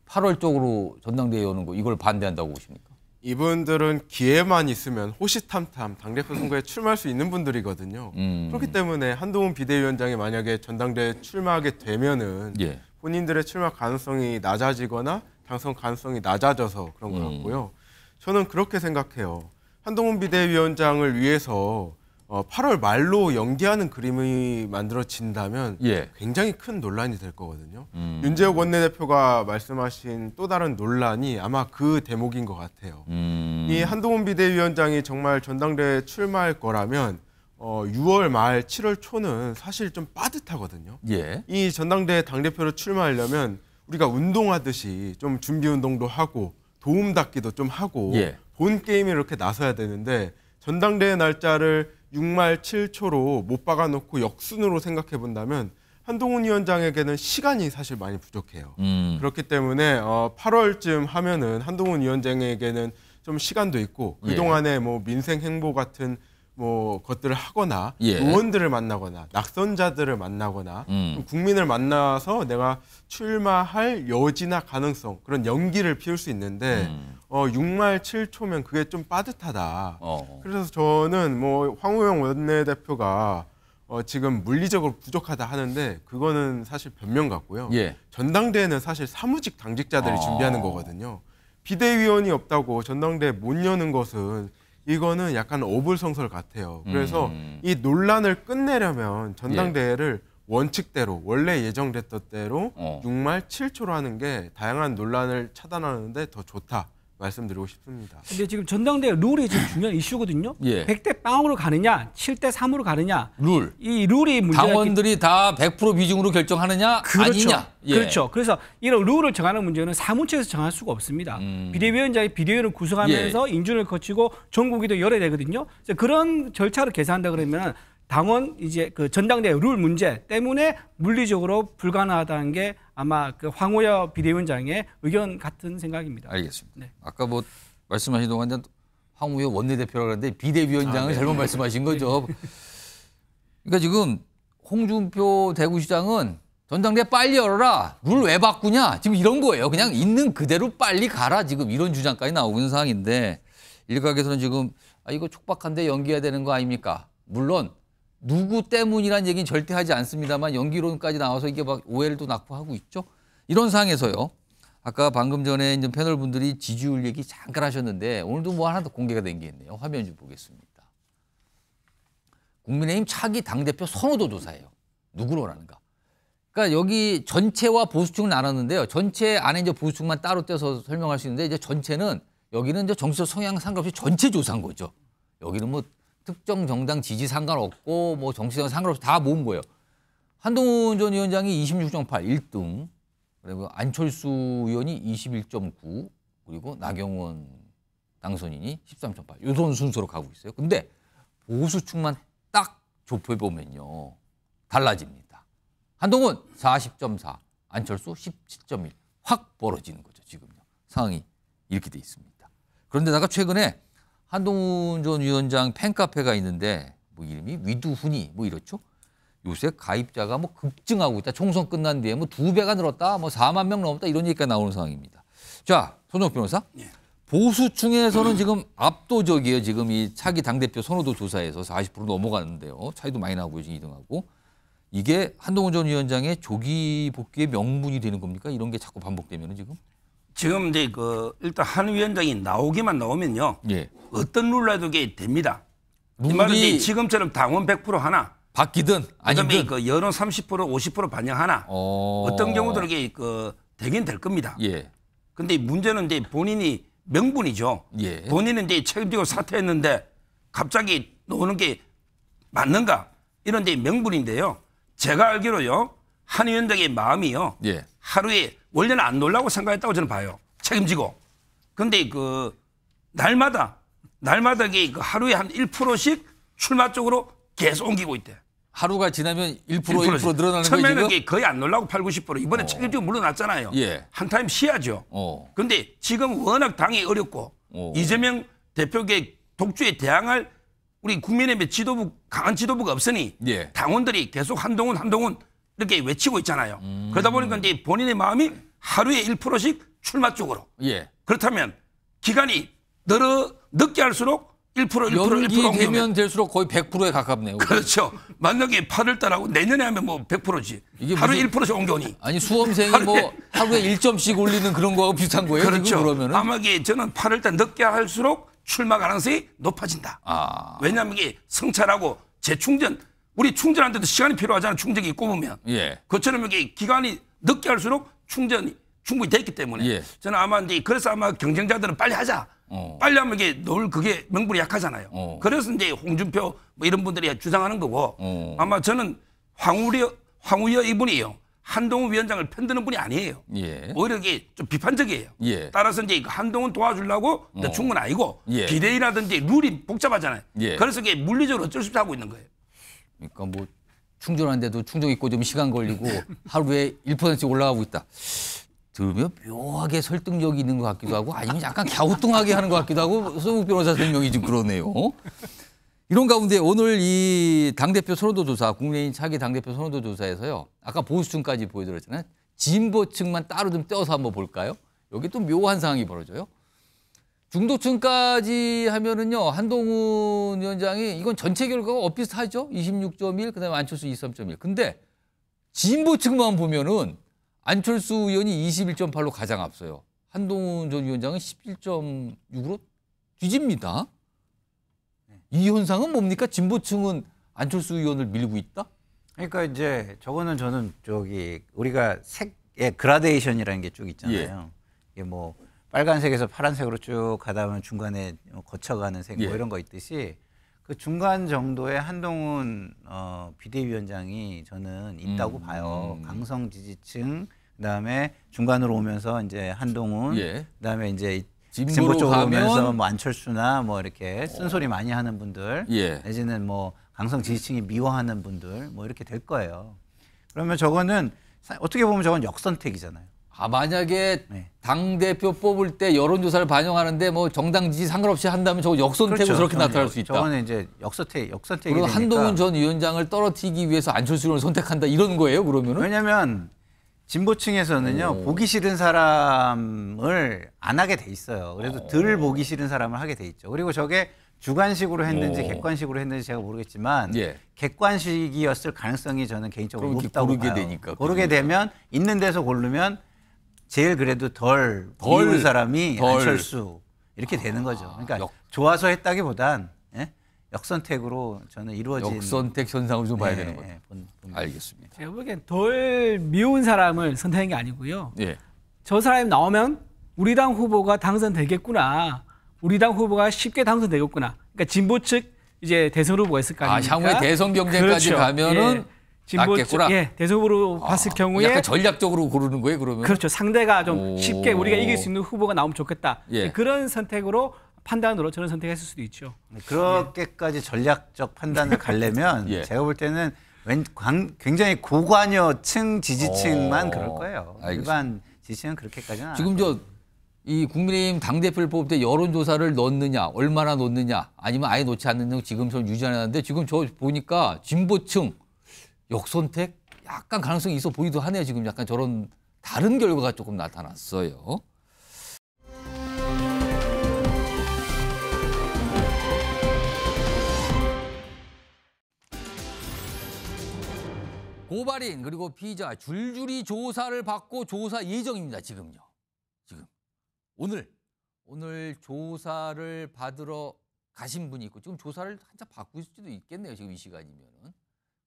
8월 쪽으로 전당대회 여는 거 이걸 반대한다고 보십니까? 이분들은 기회만 있으면 호시탐탐 당대표 선거에 출마할 수 있는 분들이거든요. 음. 그렇기 때문에 한동훈 비대위원장이 만약에 전당대회 에 출마하게 되면은 예. 본인들의 출마 가능성이 낮아지거나 당선 가능성이 낮아져서 그런 것 음. 같고요. 음. 저는 그렇게 생각해요. 한동훈 비대위원장을 위해서 어, 8월 말로 연기하는 그림이 만들어진다면 예. 굉장히 큰 논란이 될 거거든요. 음. 윤재욱 원내대표가 말씀하신 또 다른 논란이 아마 그 대목인 것 같아요. 음. 이 한동훈 비대위원장이 정말 전당대회 출마할 거라면 어, 6월 말 7월 초는 사실 좀 빠듯하거든요. 예. 이 전당대회 당대표로 출마하려면 우리가 운동하듯이 좀 준비 운동도 하고 도움 닫기도 좀 하고 예. 본 게임에 이렇게 나서야 되는데 전당대회 날짜를 6말 7초로 못 박아놓고 역순으로 생각해 본다면 한동훈 위원장에게는 시간이 사실 많이 부족해요. 음. 그렇기 때문에 어, 8월쯤 하면은 한동훈 위원장에게는 좀 시간도 있고 예. 그 동안에 뭐 민생 행보 같은 뭐 것들을 하거나 예. 의원들을 만나거나 낙선자들을 만나거나 음. 국민을 만나서 내가 출마할 여지나 가능성 그런 연기를 피울 수 있는데 음. 어, 6말 7초면 그게 좀 빠듯하다. 어, 어. 그래서 저는 뭐 황우영 원내대표가 어, 지금 물리적으로 부족하다 하는데 그거는 사실 변명 같고요. 예. 전당대회는 사실 사무직 당직자들이 아. 준비하는 거거든요. 비대위원이 없다고 전당대회 못 여는 것은 이거는 약간 어불성설 같아요. 그래서 음. 이 논란을 끝내려면 전당대회를 예. 원칙대로 원래 예정됐던 대로 어. 6말 7초로 하는 게 다양한 논란을 차단하는데 더 좋다. 말씀드리고 싶습니다. 근데 지금 전당대회 룰이 지금 중요한 이슈거든요. 예. 100대 빵으로 가느냐, 7대 3으로 가느냐. 룰. 이 룰이 문제가 당원들이 다 100% 비중으로 결정하느냐 그렇죠. 아니냐. 예. 그렇죠. 그래서 이런 룰을 정하는 문제는 사무처에서 정할 수가 없습니다. 음. 비대위원장이 비대위를 구성하면서 예. 인준을 거치고 전국이도 열어야 되거든요. 그래서 그런 절차를 계산한다 그러면 당원 이제 그 전당대회 룰 문제 때문에 물리적으로 불가능하다는 게 아마 그 황호여 비대위원장의 의견 같은 생각입니다. 알겠습니다. 네. 아까 뭐 말씀하신 동안 황우여 원내대표라 그랬는데 비대위원장을 아, 네. 잘못 말씀하신 거죠. 네. 그러니까 지금 홍준표 대구시장은 전당대 빨리 열어라. 룰 왜 바꾸냐. 지금 이런 거예요. 그냥 있는 그대로 빨리 가라. 지금 이런 주장까지 나오고 있는 상황인데 일각에서는 지금 아, 이거 촉박한데 연기해야 되는 거 아닙니까? 물론 누구 때문이란 얘기는 절대 하지 않습니다만 연기론까지 나와서 이게 막 오해를 또 낙포하고 있죠. 이런 상황에서요. 아까 방금 전에 이제 패널 분들이 지지율 얘기 잠깐 하셨는데 오늘도 뭐 하나 더 공개가 된 게 있네요. 화면 좀 보겠습니다. 국민의힘 차기 당대표 선호도 조사예요. 누구로 하는가. 그러니까 여기 전체와 보수층을 나눴는데요. 전체 안에 이제 보수층만 따로 떼서 설명할 수 있는데 이제 전체는 여기는 이제 정치적 성향 상관없이 전체 조사한 거죠. 여기는 뭐 특정 정당 지지 상관없고 뭐 정치적 상관없이 다 모은 거예요. 한동훈 전 위원장이 26.8 1등 그리고 안철수 의원이 21.9 그리고 나경원 당선인이 13.8 요런 순서로 가고 있어요. 근데 보수층만 딱 좁혀보면요 달라집니다. 한동훈 40.4 안철수 17.1확 벌어지는 거죠 지금요 상황이 이렇게 돼 있습니다. 그런데다가 최근에 한동훈 전 위원장 팬카페가 있는데 뭐 이름이 위두훈이 뭐 이렇죠. 요새 가입자가 뭐 급증하고 있다. 총선 끝난 뒤에 뭐 두 배가 늘었다. 뭐 4만 명 넘었다. 이런 얘기가 나오는 상황입니다. 자, 손정 변호사. 예. 보수층에서는 음. 지금 압도적이에요. 지금 이 차기 당대표 선호도 조사에서 40%넘어갔는데요 차이도 많이 나고 지금 2등하고. 이게 한동훈 전 위원장의 조기 복귀의 명분이 되는 겁니까? 이런 게 자꾸 반복되면 지금? 지금 이제 그 일단 한 위원장이 나오기만 나오면요. 예. 어떤 룰라도 게 됩니다. 이말이 지금처럼 당원 100% 하나. 바뀌든 아니면 그 여론 30% 50% 반영하나. 어... 어떤 경우도 이게 그 되긴 될 겁니다. 예. 근데 문제는 이제 본인이 명분이죠. 예. 본인은 이제 책임지고 사퇴했는데 갑자기 노는 게 맞는가 이런 데 명분인데요. 제가 알기로요 한 위원장의 마음이요 예. 하루에 원래는 안 놀라고 생각했다고 저는 봐요. 책임지고. 근데 그 날마다 날마다 이 그 하루에 한 1%씩 출마 쪽으로 계속 옮기고 있대. 하루가 지나면 1% 1%, 1% 늘어나는 처음에는 거지, 거의 안 놀라고 8, 90% 이번에 어. 책임지고 물러났잖아요. 예. 한 타임 쉬야죠. 어. 근데 지금 워낙 당이 어렵고 어. 이재명 대표계 독주에 대항할 우리 국민의힘 지도부 강한 지도부가 없으니 예. 당원들이 계속 한동훈 한동훈 이렇게 외치고 있잖아요. 음. 그러다 보니까 이제 본인의 마음이 하루에 1%씩 출마 쪽으로. 예. 그렇다면 기간이 늘어 늦게 할수록 1% 1% 1% 되면 될수록 거의 100%에 가깝네요. 그렇죠. 만약에 8월 달하고 내년에 하면 뭐 100%지. 이게 하루 무슨... 1%씩 옮겨오니. 아니 수험생이 하루에... 뭐 하루에 1점씩 올리는 그런 거하고 비슷한 거예요. 그렇죠. 그러면은 아마 이게 저는 8월 달 늦게 할수록 출마 가능성이 높아진다. 아... 왜냐하면 이게 성찰하고 재충전 우리 충전하는데도 시간이 필요하잖아. 요 충전기 꼽으면. 예. 그처럼 이게 기간이 늦게 할수록 충전이 충분히 됐기 때문에 예. 저는 아마 이제 그래서 아마 경쟁자들은 빨리 하자. 어. 빨리 하면 이게 늘 그게 명분이 약하잖아요. 어. 그래서 이제 홍준표 뭐 이런 분들이 주장하는 거고 어. 아마 저는 황우려 황우여 이분이요. 한동훈 위원장을 편드는 분이 아니에요. 예. 오히려 이게 좀 비판적이에요. 예. 따라서 이제 한동훈 도와주려고 어. 네, 충분 아니고 예. 비대위라든지 룰이 복잡하잖아요. 예. 그래서 이게 물리적으로 어쩔 수 없이 하고 있는 거예요. 그러니까 뭐 충전하는데도 충전 있고 좀 시간 걸리고 하루에 1%씩 올라가고 있다. 들으면 묘하게 설득력이 있는 것 같기도 하고 아니면 약간 갸우뚱하게 하는 것 같기도 하고 소국 변호사 설명이 좀 그러네요. 이런 가운데 오늘 이 당대표 선호도 조사, 국민의힘 차기 당대표 선호도 조사에서요. 아까 보수층까지 보여드렸잖아요. 진보층만 따로 좀 떼어서 한번 볼까요? 여기 또 묘한 상황이 벌어져요. 중도층까지 하면은요 한동훈 위원장이 이건 전체 결과가 엇비슷하죠 26.1 그다음에 안철수 23.1 근데 진보층만 보면은 안철수 의원이 21.8로 가장 앞서요 한동훈 전 위원장은 11.6으로 뒤집니다 이 현상은 뭡니까 진보층은 안철수 의원을 밀고 있다 그러니까 이제 저거는 저는 저기 우리가 색의 그라데이션이라는 게 쭉 있잖아요 예. 이게 뭐 빨간색에서 파란색으로 쭉 가다 보면 중간에 뭐 거쳐가는 색뭐 예. 이런 거 있듯이 그 중간 정도의 한동훈 어, 비대위원장이 저는 있다고 음. 봐요. 강성 지지층 그다음에 중간으로 오면서 이제 한동훈 예. 그다음에 이제 진보 쪽으로 오면서 뭐 안철수나 뭐 이렇게 쓴소리 어. 많이 하는 분들 예. 내지는 뭐 강성 지지층이 미워하는 분들 뭐 이렇게 될 거예요. 그러면 저거는 어떻게 보면 저건 역선택이잖아요. 아, 만약에 네. 당대표 뽑을 때 여론조사를 반영하는데 뭐 정당 지지 상관없이 한다면 저거 역선택으로 그렇죠. 그렇게 나타날 수 있다. 저거는 이제 역선택, 역선택이 그리고 한동훈 전 위원장을 떨어뜨리기 위해서 안철수 의원을 선택한다 이런 거예요 그러면은? 왜냐면 진보층에서는요 오. 보기 싫은 사람을 안 하게 돼 있어요. 그래도 오. 어. 덜 보기 싫은 사람을 하게 돼 있죠. 그리고 저게 주관식으로 했는지 오. 객관식으로 했는지 제가 모르겠지만 예. 객관식이었을 가능성이 저는 개인적으로 높다고 봐요. 되니까 고르게 그니까 되면 있는 데서 고르면 제일 그래도 덜, 덜 미운 사람이 덜. 안철수 이렇게 되는 거죠. 아, 그러니까 역... 좋아서 했다기보단 예? 역선택으로 저는 이루어진 역선택 현상을 좀 봐야 예, 되는 예, 거죠. 예, 알겠습니다. 제가 보기엔 덜 미운 사람을 선택한 게 아니고요. 예. 저 사람이 나오면 우리 당 후보가 당선되겠구나. 우리 당 후보가 쉽게 당선되겠구나. 그러니까 진보 측 이제 대선 후보가 있을 거 아닙니까? 아, 향후에 대선 경쟁까지 그렇죠. 가면은 예. 진보 낫겠구나. 예, 대선후보로 아, 봤을 경우에 약간 전략적으로 고르는 거예요, 그러면? 그렇죠. 상대가 좀 오. 쉽게 우리가 이길 수 있는 후보가 나오면 좋겠다. 예. 그런 선택으로 판단으로 저는 선택했을 수도 있죠. 네, 그렇게까지 예. 전략적 판단을 *laughs* 가려면 예. 제가 볼 때는 왠, 굉장히 고관여층 지지층만 오. 어, 그럴 거예요. 일반 지지층은 그렇게까지는 지금 저 이 국민의힘 당대표를 뽑을 때 여론조사를 넣느냐, 얼마나 넣느냐, 아니면 아예 놓지 않느냐 지금 처럼 유지하는데 지금 저 보니까 진보층 역선택 약간 가능성이 있어 보이도 하네요. 지금 약간 저런 다른 결과가 조금 나타났어요. 고발인 그리고 피의자 줄줄이 조사를 받고 조사 예정입니다. 지금요. 지금 오늘 오늘 조사를 받으러 가신 분이 있고 지금 조사를 한참 받고 있을 수도 있겠네요. 지금 이 시간이면은.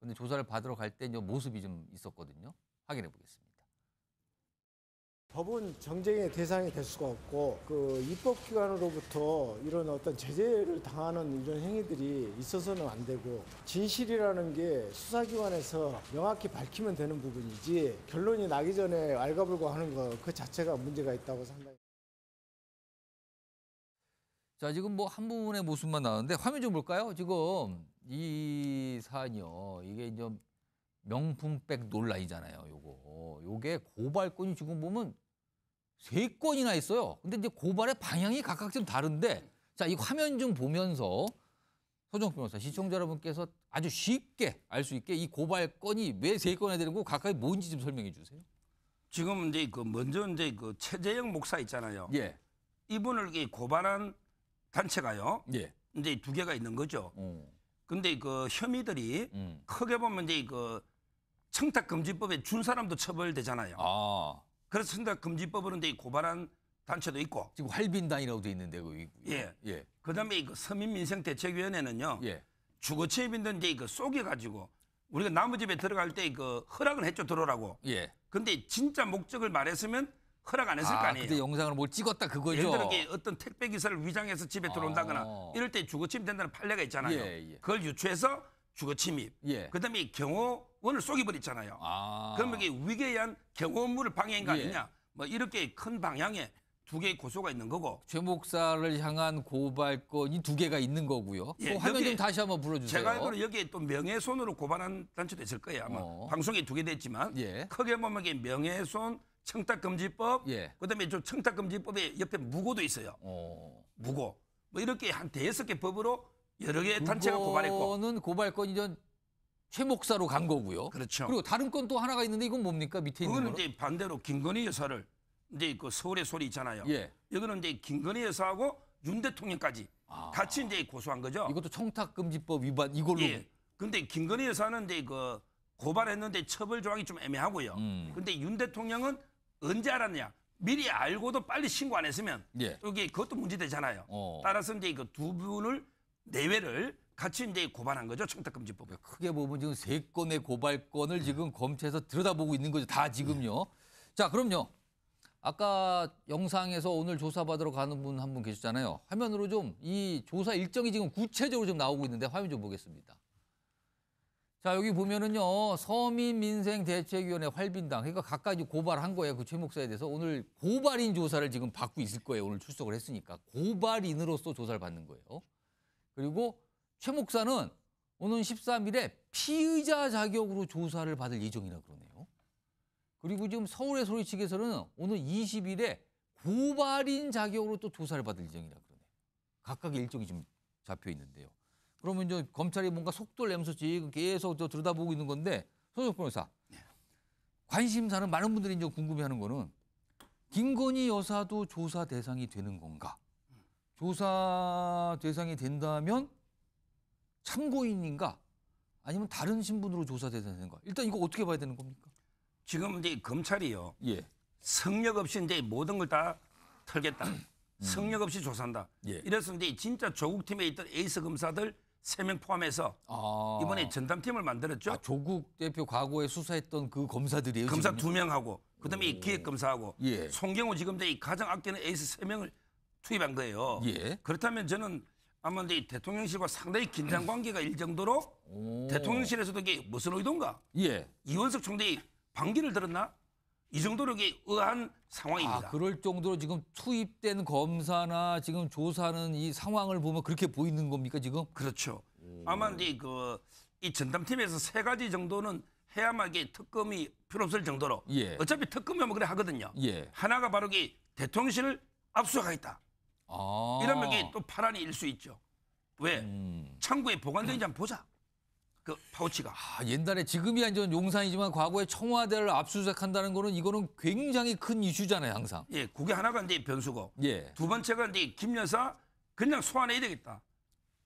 근데 조사를 받으러 갈 때 모습이 좀 있었거든요. 확인해 보겠습니다. 법은 정쟁의 대상이 될 수가 없고 그 입법기관으로부터 이런 어떤 제재를 당하는 이런 행위들이 있어서는 안 되고 진실이라는 게 수사기관에서 명확히 밝히면 되는 부분이지 결론이 나기 전에 알가불고 하는 거그 자체가 문제가 있다고 상당히. 자 지금 뭐 한 부분의 모습만 나왔는데 화면 좀 볼까요? 지금 이 사안이요. 이게 좀 명품백 논란이잖아요. 요거. 요게 고발권이 지금 보면 세 건이나 있어요. 근데 이제 고발의 방향이 각각 좀 다른데 자, 이 화면 좀 보면서 서정 변호사 시청자 여러분께서 아주 쉽게 알 수 있게 이 고발 건이 왜 세건이 되는 거 각각이 뭔지 좀 설명해 주세요. 지금 이제 그 먼저 이제 그 최재형 목사 있잖아요. 예. 이분을 고발한 단체가요. 예. 이제 두 개가 있는 거죠. 어. 근데 그 혐의들이 음. 크게 보면 이제 그 청탁금지법에 준 사람도 처벌되잖아요. 아. 그래서 청탁금지법으로 이제 고발한 단체도 있고. 지금 활빈단이라고 돼 있는데 그 예. 예. 그다음에 그 서민민생대책위원회는요. 예. 주거체입인데 이제 그 속여가지고 우리가 나무집에 들어갈 때 그 허락을 했죠 들어오라고. 예. 근데 진짜 목적을 말했으면 허락 안 했을 아, 거 아니에요. 그데 영상을 뭘 뭐 찍었다 그거죠. 예를 들어 어떤 택배 기사를 위장해서 집에 아. 들어온다거나 아. 이럴 때 주거침입 된다는 판례가 있잖아요. 예, 예. 그걸 유추해서 주거침입. 예. 그다음에 경호원을 쏘기버렸잖아요. 아. 그러면 이게 위계에 의한 경호원물 방해인 거 예. 아니냐. 뭐 이렇게 큰 방향에 두 개의 고소가 있는 거고 최 목사를 향한 고발건 이두 개가 있는 거고요. 예, 그 화면 좀 다시 한번 불러주세요. 제가 알기로 여기에 또 명예손으로 고발한 단체도 있을 거예요. 아마 어. 방송에 두 개 됐지만 예. 크게 보면 명예손 청탁금지법, 예. 그다음에 청탁금지법에 옆에 무고도 있어요. 어. 무고. 뭐 이렇게 한 대여섯 개 법으로 여러 개 단체가 고발했고. 그거는고발권이전 최목사로 간 거고요. 그렇죠. 그리고 다른 건 또 하나가 있는데 이건 뭡니까? 밑에 있는 거는? 그거 이제 반대로 김건희 여사를 이제 그 서울의 소리 있잖아요. 예. 이거는 이제 김건희 여사하고 윤 대통령까지 아. 같이 이제 고소한 거죠. 이것도 청탁금지법 위반 이걸로. 예. 근데 김건희 여사는 이제 그 고발했는데 처벌 조항이 좀 애매하고요. 음. 근데 윤 대통령은 언제 알았냐? 미리 알고도 빨리 신고 안 했으면 예. 여기 그것도 문제되잖아요. 어. 따라서 이제 그두 분을 내외를 같이 이제 고발한 거죠 청탁금지법. 그 크게 보면 지금 세 건의 고발건을 네. 지금 검찰에서 들여다보고 있는 거죠. 다 지금요. 네. 자, 그럼요. 아까 영상에서 오늘 조사받으러 가는 분 한 분 계셨잖아요. 화면으로 좀 이 조사 일정이 지금 구체적으로 좀 나오고 있는데 화면 좀 보겠습니다. 자 여기 보면은요 서민민생대책위원회 활빈당 그러니까 각각 지 고발한 거예요 그최 목사에 대해서 오늘 고발인 조사를 지금 받고 있을 거예요 오늘 출석을 했으니까 고발인으로서 조사를 받는 거예요 그리고 최 목사는 오는 13일에 피의자 자격으로 조사를 받을 예정이라 그러네요 그리고 지금 서울의 소리 측에서는 오늘 20일에 고발인 자격으로 또 조사를 받을 예정이라 그러네요 각각 의 일정이 지금 잡혀 있는데요 그러면 이제 검찰이 뭔가 속도를 내면서 지금 계속 저 들여다보고 있는 건데 소속 변호사 네. 관심사는 많은 분들이 이제 궁금해하는 거는 김건희 여사도 조사 대상이 되는 건가? 조사 대상이 된다면 참고인인가? 아니면 다른 신분으로 조사 대상이 되는가? 일단 이거 어떻게 봐야 되는 겁니까? 지금 이제 검찰이요. 예. 성역 없이 이제 모든 걸 다 털겠다. 음. 성역 없이 조사한다. 예. 이래서 이제 진짜 조국팀에 있던 에이스 검사들 세명 포함해서 아. 이번에 전담팀을 만들었죠. 아, 조국 대표 과거에 수사했던 그검사들이요 검사 두 명하고 그다음에 기획 검사하고 예. 송경호 지금도 이 가장 아끼는 에이스 세 명을 투입한 거예요. 예. 그렇다면 저는 아마 이 대통령실과 상당히 긴장 음. 관계가 일 정도로 오. 대통령실에서도 이게 무슨 의도인가? 예. 이원석 총리 반기를 들었나? 이 정도로 의한 상황입니다. 아, 그럴 정도로 지금 투입된 검사나 지금 조사는 이 상황을 보면 그렇게 보이는 겁니까 지금? 그렇죠. 음. 아마 이제 그이 전담팀에서 세 가지 정도는 해야만 이 특검이 필요 없을 정도로 예. 어차피 특검이면 그래 하거든요. 예. 하나가 바로 이 대통령실을 압수하겠다. 아. 이러면 이또 파란이 일 수 있죠. 왜? 음. 창고에 보관되는지 *clears throat* 보자. 그 파우치가 아, 옛날에 지금이야 이 용산이지만 과거에 청와대를 압수수색한다는 거는 이거는 굉장히 큰 이슈잖아요 항상. 예, 그게 하나가 이제 변수고. 예. 두 번째가 이제 김 여사 그냥 소환해야 되겠다.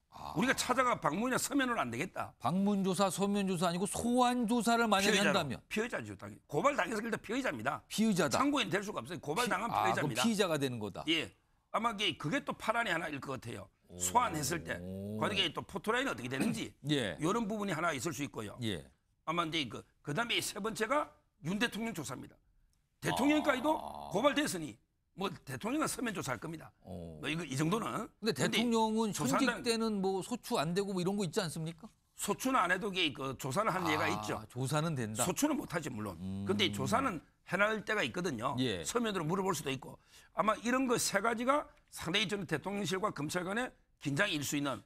아. 우리가 찾아가 방문이나 서면은안 되겠다. 방문 조사, 서면 조사 아니고 소환 조사를 만약에 피의자로, 한다면 피의자죠, 당연히. 고발 당해서 일단 피의자입니다. 피의자다. 참고인 될 수가 없어요. 고발 당한 아, 피의자입니다. 아, 피의자가 되는 거다. 예. 아마 그게 또 파란이 하나일 것 같아요. 소환했을 때 거기에 또 포토라인이 어떻게 되는지 *clears throat* 예. 이런 부분이 하나 있을 수 있고요. 예. 아마 이제 그 그다음에 세 번째가 윤 대통령 조사입니다. 아. 대통령까지도 고발됐으니 뭐 대통령은 서면 조사할 겁니다. 뭐 이거 이 정도는 근데 대통령은 조사한다는- 현직 때는 뭐 소추 안 되고 뭐 이런 거 있지 않습니까? 소추는 안 해도 그 조사를 한 예가 아, 있죠. 조사는 된다. 소추는 못하지 물론. 근데 음. 조사는 해낼 때가 있거든요. 예. 서면으로 물어볼 수도 있고 아마 이런 거 세 가지가 상당히 저는 대통령실과 검찰 간의 긴장이 일수 있는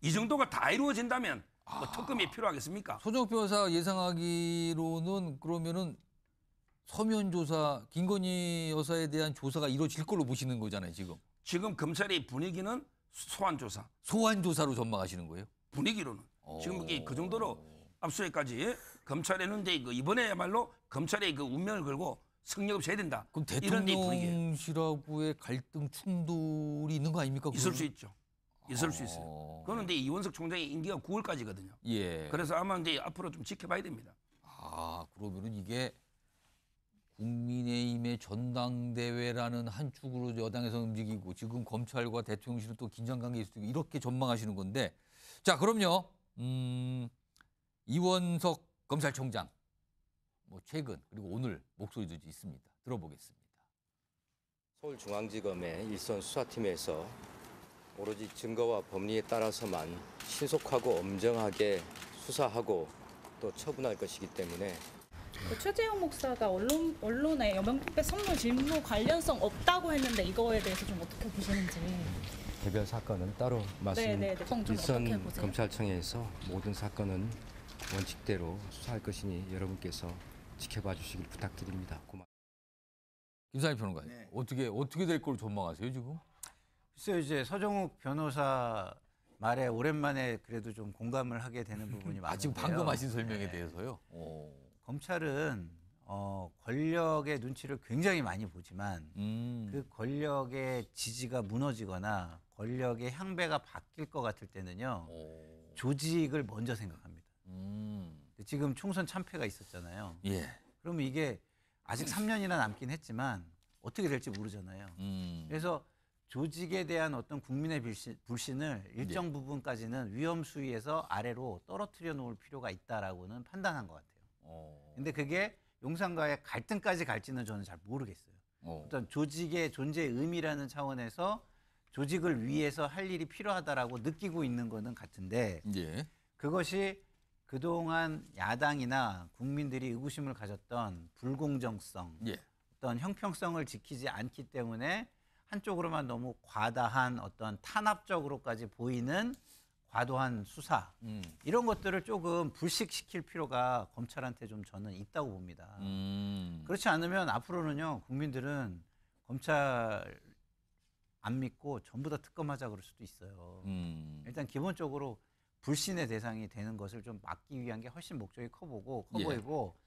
이 정도가 다 이루어진다면 뭐 아. 특검이 필요하겠습니까? 소정 변호사 예상하기로는 그러면은 서면 조사 김건희 여사에 대한 조사가 이루어질 걸로 보시는 거잖아요 지금. 지금 검찰의 분위기는 소환 조사. 소환 조사로 전망하시는 거예요? 분위기로는 지금 이게 그 정도로 압수에까지 검찰에 는데 그 이제 이번에야말로 검찰의 그 운명을 걸고 승력 없이 해야 된다. 그럼 대통령실하고의 갈등 충돌이 있는 거 아닙니까? 있을 그건? 수 있죠. 있을 아... 수 어. 있어요. 그런데 이원석 총장의 임기가 9월까지거든요. 예. 그래서 아마 이제 앞으로 좀 지켜봐야 됩니다. 아그러면 이게 국민의힘의 전당대회라는 한 축으로 여당에서 움직이고 지금 검찰과 대통령실은 또 긴장 관계일 수도 있고 이렇게 전망하시는 건데 자 그럼요. 음, 이원석 검찰총장 뭐 최근 그리고 오늘 목소리도 있습니다. 들어보겠습니다. 서울중앙지검의 일선 수사팀에서 오로지 증거와 법리에 따라서만 신속하고 엄정하게 수사하고 또 처분할 것이기 때문에 그 최재형 목사가 언론, 언론에 여명특배 선물 직무 관련성 없다고 했는데 이거에 대해서 좀 어떻게 보시는지 개별 사건은 따로 말씀 네네, 네, 네. 일선 검찰청에서 모든 사건은 원칙대로 수사할 것이니 여러분께서 지켜봐 주시길 부탁드립니다. 고맙... 김상희 변호사 네. 어떻게 어떻게 될 걸 전망하세요 지금? 글쎄 이제 서정욱 변호사 말에 오랜만에 그래도 좀 공감을 하게 되는 *laughs* 부분이 많은요 아, 지금 방금 하신 설명에 네. 대해서요. 오. 검찰은 어, 권력의 눈치를 굉장히 많이 보지만 음. 그 권력의 지지가 무너지거나 권력의 향배가 바뀔 것 같을 때는요 오. 조직을 먼저 생각합니다. 음. 지금 총선 참패가 있었잖아요. 예. 그러면 이게 아직 3년이나 남긴 했지만 어떻게 될지 모르잖아요. 음. 그래서 조직에 대한 어떤 국민의 불신, 을 네. 일정 예. 부분까지는 위험 수위에서 아래로 떨어뜨려 놓을 필요가 있다라고는 판단한 것 같아요. 그런데 어. 그게 용산과의 갈등까지 갈지는 저는 잘 모르겠어요. 어. 어떤 조직의 존재의 의미라는 차원에서 조직을 위해서 할 일이 필요하다라고 느끼고 있는 거는 같은데 예. 그것이 그동안 야당이나 국민들이 의구심을 가졌던 불공정성, 예. 어떤 형평성을 지키지 않기 때문에 한쪽으로만 너무 과다한 어떤 탄압적으로까지 보이는 과도한 수사 음. 이런 것들을 조금 불식시킬 필요가 검찰한테 좀 저는 있다고 봅니다. 음. 그렇지 않으면 앞으로는요 국민들은 검찰 안 믿고 전부 다 특검하자 그럴 수도 있어요. 음. 일단 기본적으로 불신의 대상이 되는 것을 좀 막기 위한 게 훨씬 목적이 커 보고 커 예. 보이고 예.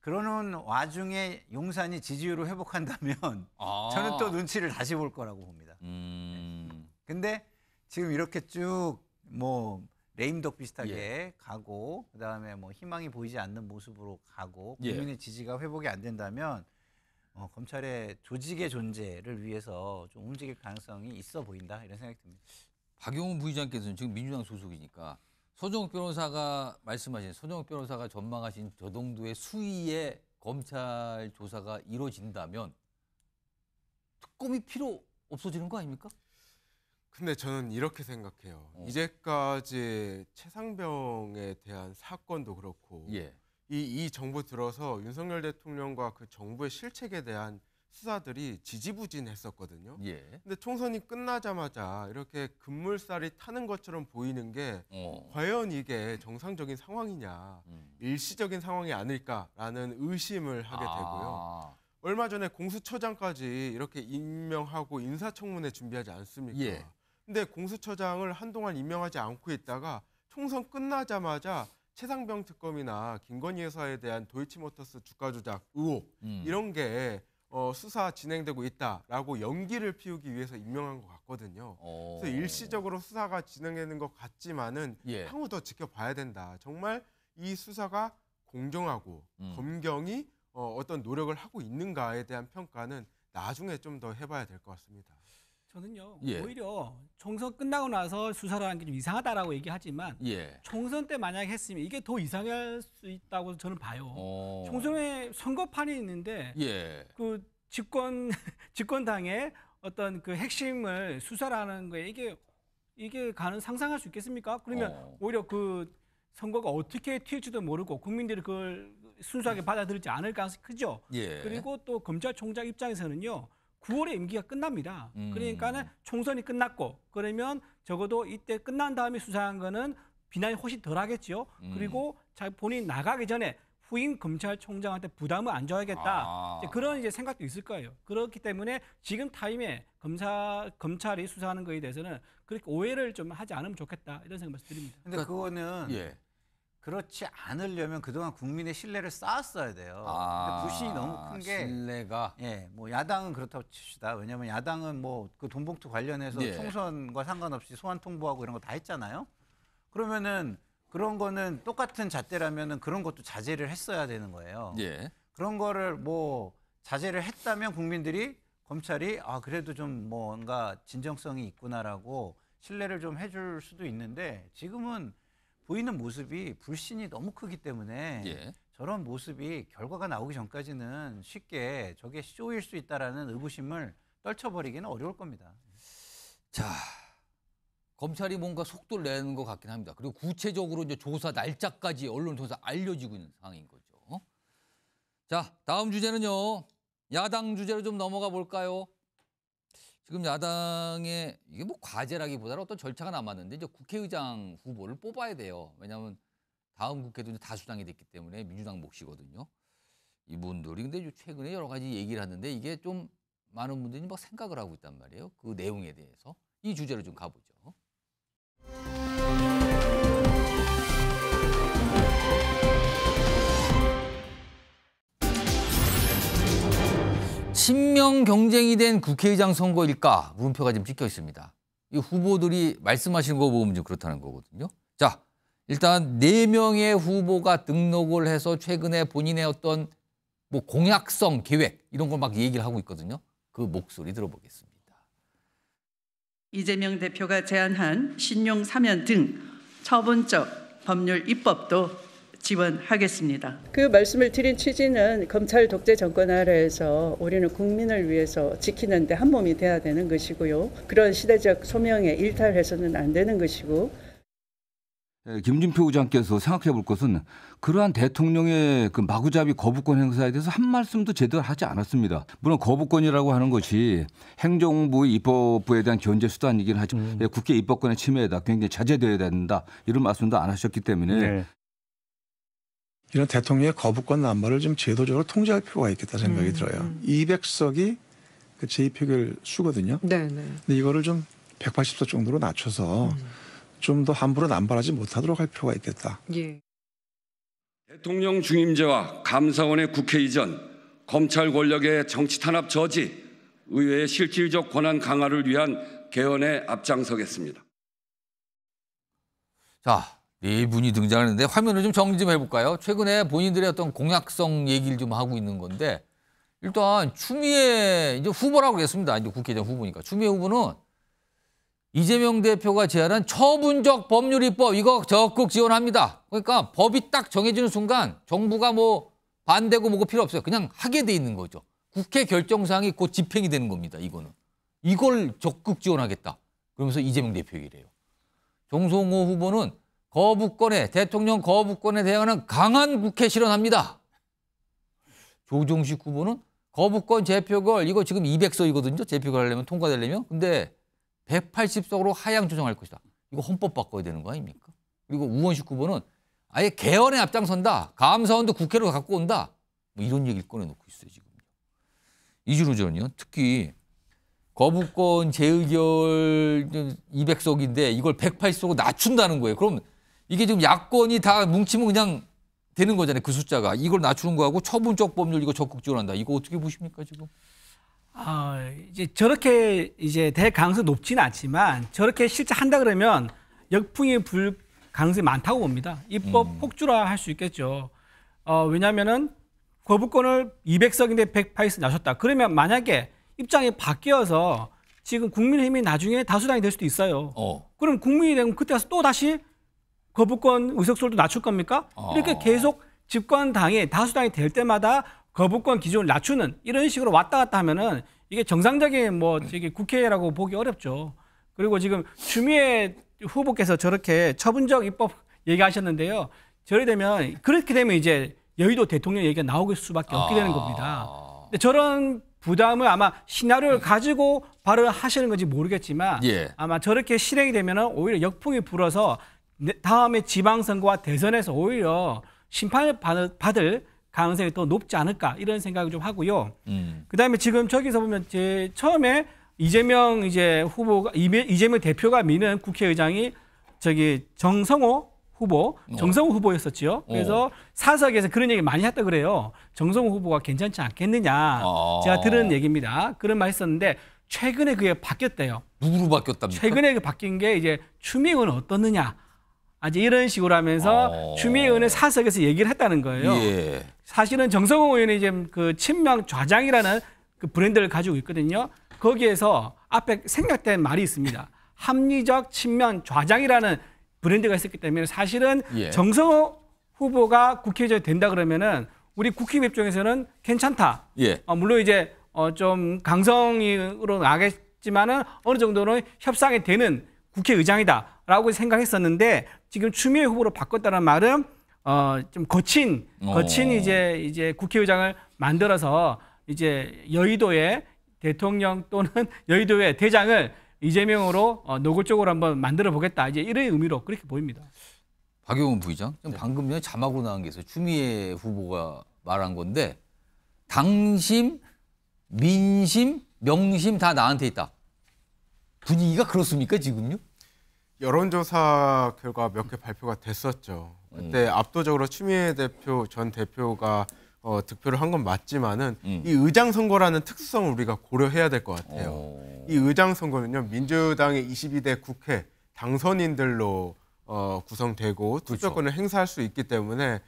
그러는 와중에 용산이 지지율을 회복한다면 아. *laughs* 저는 또 눈치를 다시 볼 거라고 봅니다. 음. 네. 근데 지금 이렇게 쭉 뭐 레임덕 비슷하게 예. 가고 그다음에 뭐 희망이 보이지 않는 모습으로 가고 예. 국민의 예. 지지가 회복이 안 된다면 어, 검찰의 조직의 존재를 위해서 좀 움직일 가능성이 있어 보인다 이런 생각이 듭니다. 박용훈 부의장께서는 지금 민주당 소속이니까 서정욱 변호사가 말씀하신 서정욱 변호사가 전망하신 저동도의 수위의 검찰 조사가 이루어진다면 특검이 필요 없어지는 거 아닙니까? 근데 저는 이렇게 생각해요. 어. 이제까지 최상병에 대한 사건도 그렇고 예. 이, 이 정부 들어서 윤석열 대통령과 그 정부의 실책에 대한 수사들이 지지부진했었거든요. 예. 근데 총선이 끝나자마자 이렇게 급물살이 타는 것처럼 보이는 게 어. 과연 이게 정상적인 상황이냐, 음. 일시적인 상황이 아닐까라는 의심을 하게 아. 되고요. 얼마 전에 공수처장까지 이렇게 임명하고 인사청문회 준비하지 않습니까? 예. 근데 공수처장을 한동안 임명하지 않고 있다가 총선 끝나자마자 최상병 특검이나 김건희 회사에 대한 도이치모터스 주가 조작 의혹 음. 이런 게 어, 수사 진행되고 있다라고 연기를 피우기 위해서 임명한 것 같거든요. 어... 그래서 일시적으로 수사가 진행되는 것 같지만은 예. 향후 더 지켜봐야 된다. 정말 이 수사가 공정하고 음. 검경이 어, 어떤 노력을 하고 있는가에 대한 평가는 나중에 좀 더 해봐야 될 것 같습니다. 저는요 예. 오히려 총선 끝나고 나서 수사를하는게 좀 이상하다라고 얘기하지만 예. 총선 때 만약에 했으면 이게 더 이상할 수 있다고 저는 봐요. 오. 어. 총선에 선거판이 있는데 예. 그 집권 *laughs* 집권당의 어떤 그 핵심을 수사라는 거에 이게 이게 가능 상상할 수 있겠습니까? 그러면 어. 오히려 그 선거가 어떻게 튈지도 모르고 국민들이 그걸 순수하게 음. 받아들이지 않을 가능성이 크죠. 예. 그리고 또 검찰총장 입장에서는요. 9월에 임기가 끝납니다. 음. 그러니까는 총선이 끝났고 그러면 적어도 이때 끝난 다음에 수사한 거는 비난이 훨씬 덜하겠죠 음. 그리고 자 본인 나가기 전에 후임 검찰총장한테 부담을 안 줘야겠다. 아. 이제 그런 이제 생각도 있을 거예요. 그렇기 때문에 지금 타임에 검사 검찰이 수사하는 거에 대해서는 그렇게 오해를 좀 하지 않으면 좋겠다 이런 생각을 드립니다. 근데 그러니까 그거는 예. 그렇지 않으려면 그동안 국민의 신뢰를 쌓았어야 돼요. 아, 부신이 너무 큰 게 신뢰가 예, 뭐 야당은 그렇다고 칩시다. 왜냐면 야당은 뭐 그 돈봉투 관련해서 예. 총선과 상관없이 소환 통보하고 이런 거 다 했잖아요. 그러면은 그런 거는 똑같은 잣대라면은 그런 것도 자제를 했어야 되는 거예요. 예. 그런 거를 뭐 자제를 했다면 국민들이 검찰이 아 그래도 좀 뭔가 진정성이 있구나라고 신뢰를 좀 해줄 수도 있는데 지금은 보이는 모습이 불신이 너무 크기 때문에 예. 저런 모습이 결과가 나오기 전까지는 쉽게 저게 쇼일 수 있다라는 의구심을 떨쳐버리기는 어려울 겁니다. 자, 검찰이 뭔가 속도를 내는 것 같긴 합니다. 그리고 구체적으로 이제 조사 날짜까지 언론 통해서 알려지고 있는 상황인 거죠. 자, 다음 주제는요. 야당 주제로 좀 넘어가 볼까요? 지금 야당의 이게 뭐 과제라기보다는 어떤 절차가 남았는데 이제 국회의장 후보를 뽑아야 돼요. 왜냐하면 다음 국회도 이제 다수당이 됐기 때문에 민주당 몫이거든요. 이분들이 근데 최근에 여러 가지 얘기를 하는데 이게 좀 많은 분들이 막 생각을 하고 있단 말이에요. 그 내용에 대해서 이 주제로 좀 가보죠. 친명 경쟁이 된 국회의장 선거일까 물음표가 지금 찍혀 있습니다. 이 후보들이 말씀하시거 보면 좀 그렇다는 거거든요. 자, 일단 네명의 후보가 등록을 해서 최근에 본인의 어떤 뭐 공약성 계획 이런 걸 막 얘기를 하고 있거든요. 그 목소리 들어보겠습니다. 이재명 대표가 제안한 신용 사면 등 처분적 법률 입법도 지원하겠습니다. 그 말씀을 드린 취지는 검찰 독재 정권 아래에서 우리는 국민을 위해서 지키는데 한 몸이 돼야 되는 것이고요. 그런 시대적 소명에 일탈해서는 안 되는 것이고. 예, 김진표 의장께서 생각해 볼 것은 그러한 대통령의 그 마구잡이 거부권 행사에 대해서 한 말씀도 제대로 하지 않았습니다. 물론 거부권이라고 하는 것이 행정부의 입법부에 대한 견제 수단이긴 하지만 음. 예, 국회 입법권의 침해에다 굉장히 자제되어야 된다 이런 말씀도 안 하셨기 때문에 네. 이런 대통령의 거부권 남발을 좀 제도적으로 통제할 필요가 있겠다 생각이 음, 들어요. 음. 200석이 그 제2표결 수거든요. 네, 네. 근데 이거를 좀 180석 정도로 낮춰서 음. 좀더 함부로 남발하지 못하도록 할 필요가 있겠다. 예. 대통령 중임제와 감사원의 국회 이전, 검찰 권력의 정치 탄압 저지, 의회의 실질적 권한 강화를 위한 개헌에 앞장서겠습니다. 자, 네 분이 등장하는데 화면을 좀 정리 좀 해볼까요? 최근에 본인들의 어떤 공약성 얘기를 좀 하고 있는 건데 일단 추미애 이제 후보라고 그랬습니다. 이제 국회의장 후보니까 추미애 후보는 이재명 대표가 제안한 처분적 법률 입법 이거 적극 지원합니다. 그러니까 법이 딱 정해지는 순간 정부가 뭐 반대고 뭐고 필요 없어요. 그냥 하게 돼 있는 거죠. 국회 결정사항이 곧 집행이 되는 겁니다. 이거는 이걸 적극 지원하겠다. 그러면서 이재명 대표 이래요. 정성호 후보는 거부권에 대통령 거부권에 대항하는 강한 국회 실현합니다. 조종식 후보는 거부권 재표결 이거 지금 200석이거든요. 재표결하려면 통과되려면. 근데 180석으로 하향 조정할 것이다. 이거 헌법 바꿔야 되는 거 아닙니까? 그리고 우원식 후보는 아예 개헌에 앞장선다. 감사원도 국회로 갖고 온다. 뭐 이런 얘기를 꺼내놓고 있어요 지금. 이준호 전 의원 특히 거부권 재의결 200석인데 이걸 108석으로 낮춘다는 거예요. 그럼 이게 지금 야권이 다 뭉치면 그냥 되는 거잖아요. 그 숫자가. 이걸 낮추는 거하고 처분적 법률 이거 적극적으로 한다. 이거 어떻게 보십니까, 지금? 아, 이제 저렇게 이제 될 가능성이 높지 않지만 저렇게 실제 한다 그러면 역풍이 불 가능성이 많다고 봅니다. 입법 음. 폭주라 할 수 있겠죠. 어, 왜냐면은 거부권을 200석인데 108석 나셨다. 그러면 만약에 입장이 바뀌어서 지금 국민의힘이 나중에 다수당이 될 수도 있어요. 어. 그럼 국민이 되면 그때 가서 또 다시 거부권 의석수를 낮출 겁니까? 아. 이렇게 계속 집권당이 다수당이 될 때마다 거부권 기준을 낮추는 이런 식으로 왔다 갔다 하면은 이게 정상적인 뭐 저기 국회라고 보기 어렵죠. 그리고 지금 추미애 후보께서 저렇게 처분적 입법 얘기하셨는데요. 저래 되면 그렇게 되면 이제 여의도 대통령 얘기가 나오길 수밖에 없게 되는 아. 겁니다. 근데 저런 부담을 아마 시나리오를 가지고 발언하시는 건지 모르겠지만 예. 아마 저렇게 실행이 되면 오히려 역풍이 불어서 네, 다음에 지방선거와 대선에서 오히려 심판을 받을 가능성이 더 높지 않을까 이런 생각을 좀 하고요. 음. 그다음에 지금 저기서 보면 제 처음에 이재명 이제 후보가 이재명 대표가 미는 국회의장이 저기 정성호 후보, 어. 정성호 어. 후보였었지요. 그래서 어. 사석에서 그런 얘기 많이 했다 그래요. 정성호 후보가 괜찮지 않겠느냐. 어. 제가 들은 얘기입니다. 그런 말 했었는데 최근에 그게 바뀌었대요. 누구로 바뀌었답니까? 최근에 그 바뀐 게 이제 추미애는 어떻느냐. 아주 이런 식으로 하면서 어. 추미애 의원의 사석에서 얘기를 했다는 거예요. 예. 사실은 정성호 의원이 이제 그 친명 좌장이라는 그 브랜드를 가지고 있거든요. 거기에서 앞에 생략된 말이 있습니다. *laughs* 합리적 친명 좌장이라는 브랜드가 있었기 때문에 사실은 예. 정성호 후보가 국회의원이 된다 그러면은 우리 국회 입장에서는 괜찮다. 예. 어, 물론 이제 어, 좀 강성으로 나겠지만은 어느 정도는 협상이 되는 국회의장이다. 라고 생각했었는데 지금 추미애 후보로 바꿨다는 말은 어, 좀 거친, 어. 거친 오. 이제, 이제 국회의장을 만들어서 이제 여의도에 대통령 또는 *laughs* 여의도의 대장을 이재명으로 어, 노골적으로 한번 만들어 보겠다. 이제 이런 의미로 그렇게 보입니다. 박용훈 부의장, 네. 방금 전에 자막으로 나온 게 있어요. 추미애 후보가 말한 건데 당심, 민심, 명심 다 나한테 있다. 분위기가 그렇습니까 지금요? 여론조사 결과 몇 개 발표가 됐었죠. 그때 음. 압도적으로 추미애 대표 전 대표가 어, 득표를 한 건 맞지만은 음. 이 의장 선거라는 특수성을 우리가 고려해야 될 것 같아요. 오. 어. 이 의장 선거는요 민주당의 22대 국회 당선인들로 어, 구성되고 그렇죠. 투표권을 그렇죠. 행사할 수 있기 때문에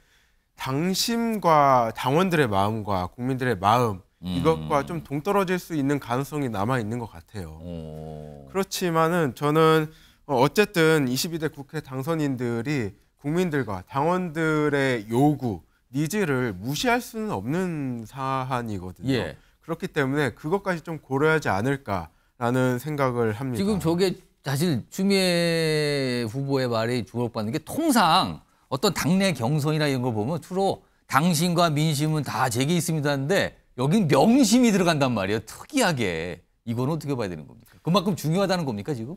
당심과 당원들의 마음과 국민들의 마음 음. 이것과 좀 동떨어질 수 있는 가능성이 남아 있는 것 같아요. 오. 어. 그렇지만은 저는 어, 어쨌든 22대 국회 당선인들이 국민들과 당원들의 요구, 니즈를 무시할 수는 없는 사안이거든요. 예. 그렇기 때문에 그것까지 좀 고려하지 않을까라는 생각을 합니다. 지금 저게 사실 추미애 후보의 말이 주목받는 게 통상 어떤 당내 경선이나 이런 걸 보면 주로 당신과 민심은 다 제게 있습니다 하는데 여긴 명심이 들어간단 말이에요. 특이하게. 이건 어떻게 봐야 되는 겁니까? 그만큼 중요하다는 겁니까, 지금?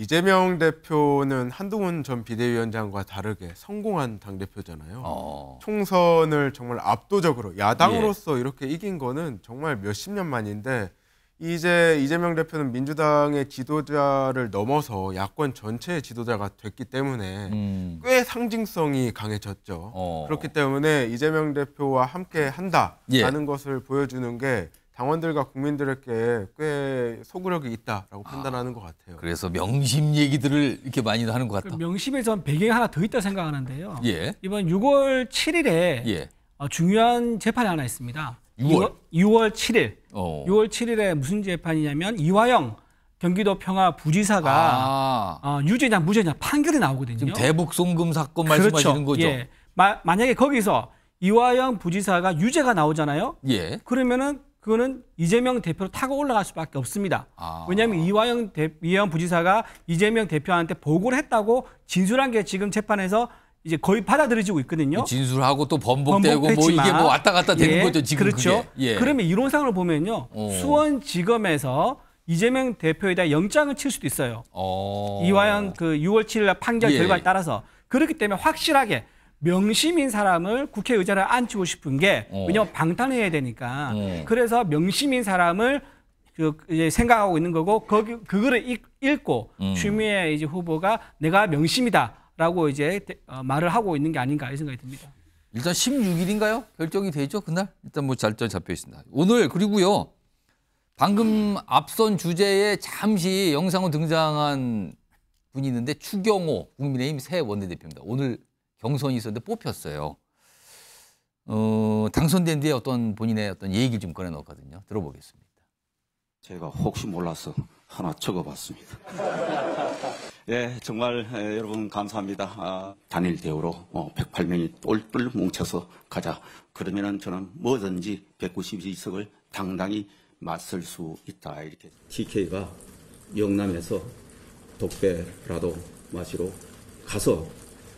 이재명 대표는 한동훈 전 비대위원장과 다르게 성공한 당 대표잖아요. 어. 총선을 정말 압도적으로 야당으로서 예. 이렇게 이긴 거는 정말 몇십 년 만인데 이제 이재명 대표는 민주당의 지도자를 넘어서 야권 전체의 지도자가 됐기 때문에 음. 꽤 상징성이 강해졌죠. 어. 그렇기 때문에 이재명 대표와 함께 한다라는 예. 것을 보여주는 게 당원들과 국민들에게 꽤 소구력이 있다라고 아, 판단하는 아, 것 같아요. 그래서 명심 얘기들을 이렇게 많이 하는 것 그 같다. 그 명심에선 배경 하나 더 있다 생각하는데요. 예. 이번 6월 7일에 예. 어, 중요한 재판이 하나 있습니다. 6월? 6월 7일. 어. 6월 7일에 무슨 재판이냐면 이화영 경기도 평화 부지사가 아. 어, 유죄냐 무죄냐 판결이 나오거든요. 지금 대북 송금 사건 말씀하시는 그렇죠. 거죠. 예. 마, 만약에 거기서 이화영 부지사가 유죄가 나오잖아요. 예. 그러면은 그거는 이재명 대표로 타고 올라갈 수밖에 없습니다. 아. 왜냐하면 이화영 대, 이화영 부지사가 이재명 대표한테 보고를 했다고 진술한 게 지금 재판에서 이제 거의 받아들여지고 있거든요. 뭐 진술하고 또 번복되고 뭐 이게 뭐 왔다 갔다 되는 예, 거죠 지금 그렇죠. 예. 그러면 이론상으로 보면요 오. 어. 수원지검에서 이재명 대표에 대한 영장을 칠 수도 있어요. 오. 어. 이화영 그 6월 7일 날 판결 예. 결과에 따라서 그렇기 때문에 확실하게 명심인 사람을 국회의장을 앉히고 싶은 게 어. 왜냐면 방탄해야 되니까 어. 그래서 명심인 사람을 그 이제 생각하고 있는 거고 거기 그거를 읽, 고 음. 추미애 이제 후보가 내가 명심이다라고 이제 어, 말을 하고 있는 게 아닌가 이 생각이 듭니다. 일단 16일인가요? 결정이 되죠 그날 일단 뭐 잘전 잡혀 있습니다. 오늘 그리고요 방금 앞선 주제에 잠시 영상으로 등장한 분이 있는데 추경호 국민의힘 새 원내대표입니다. 오늘 경선이 있었는데 뽑혔어요. 어, 당선된 뒤에 어떤 본인의 어떤 얘기를 좀 꺼내놓거든요. 들어보겠습니다. 제가 혹시 몰라서 하나 적어봤습니다. *laughs* 예, 정말 예, 여러분 감사합니다. 아, 단일 대우로 어, 108명이 똘똘 뭉쳐서 가자. 그러면은 저는 뭐든지 192석을 당당히 맞설 수 있다. 이렇게. TK가 영남에서 독배라도 마시러 가서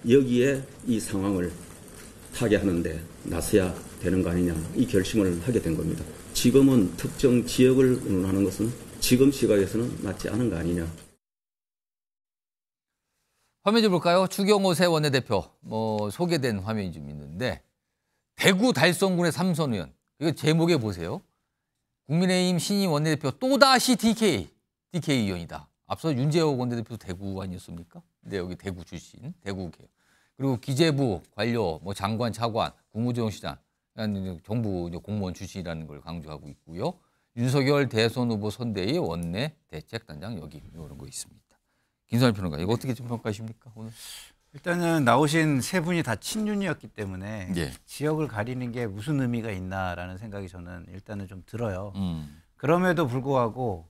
여기에 이 상황을 타개하는데 나서야 되는 거 아니냐 이 결심을 하게 된 겁니다. 지금은 특정 지역을 운운하는 것은 지금 시각에서는 맞지 않은 거 아니냐. 화면 좀 볼까요? 추경호 새 원내대표 뭐 소개된 화면이 좀 있는데 대구 달성군의 삼선 의원 이거 제목에 보세요. 국민의힘 신임 원내대표 또다시 DK DK 의원이다. 앞서 윤재호 원내대표 대구 아니었습니까? 네, 여기 대구 출신, 대구계요. 그리고 기재부 관료, 뭐 장관, 차관, 국무조정실장 정부 공무원 출신이라는 걸 강조하고 있고요. 윤석열 대선 후보 선대의 원내 대책단장 여기 이런 거 있습니다. 김선일 평론가, 이거 어떻게 좀 평가하십니까 오늘? 일단은 나오신 세 분이 다 친윤이었기 때문에 예. 지역을 가리는 게 무슨 의미가 있나라는 생각이 저는 일단은 좀 들어요. 음. 그럼에도 불구하고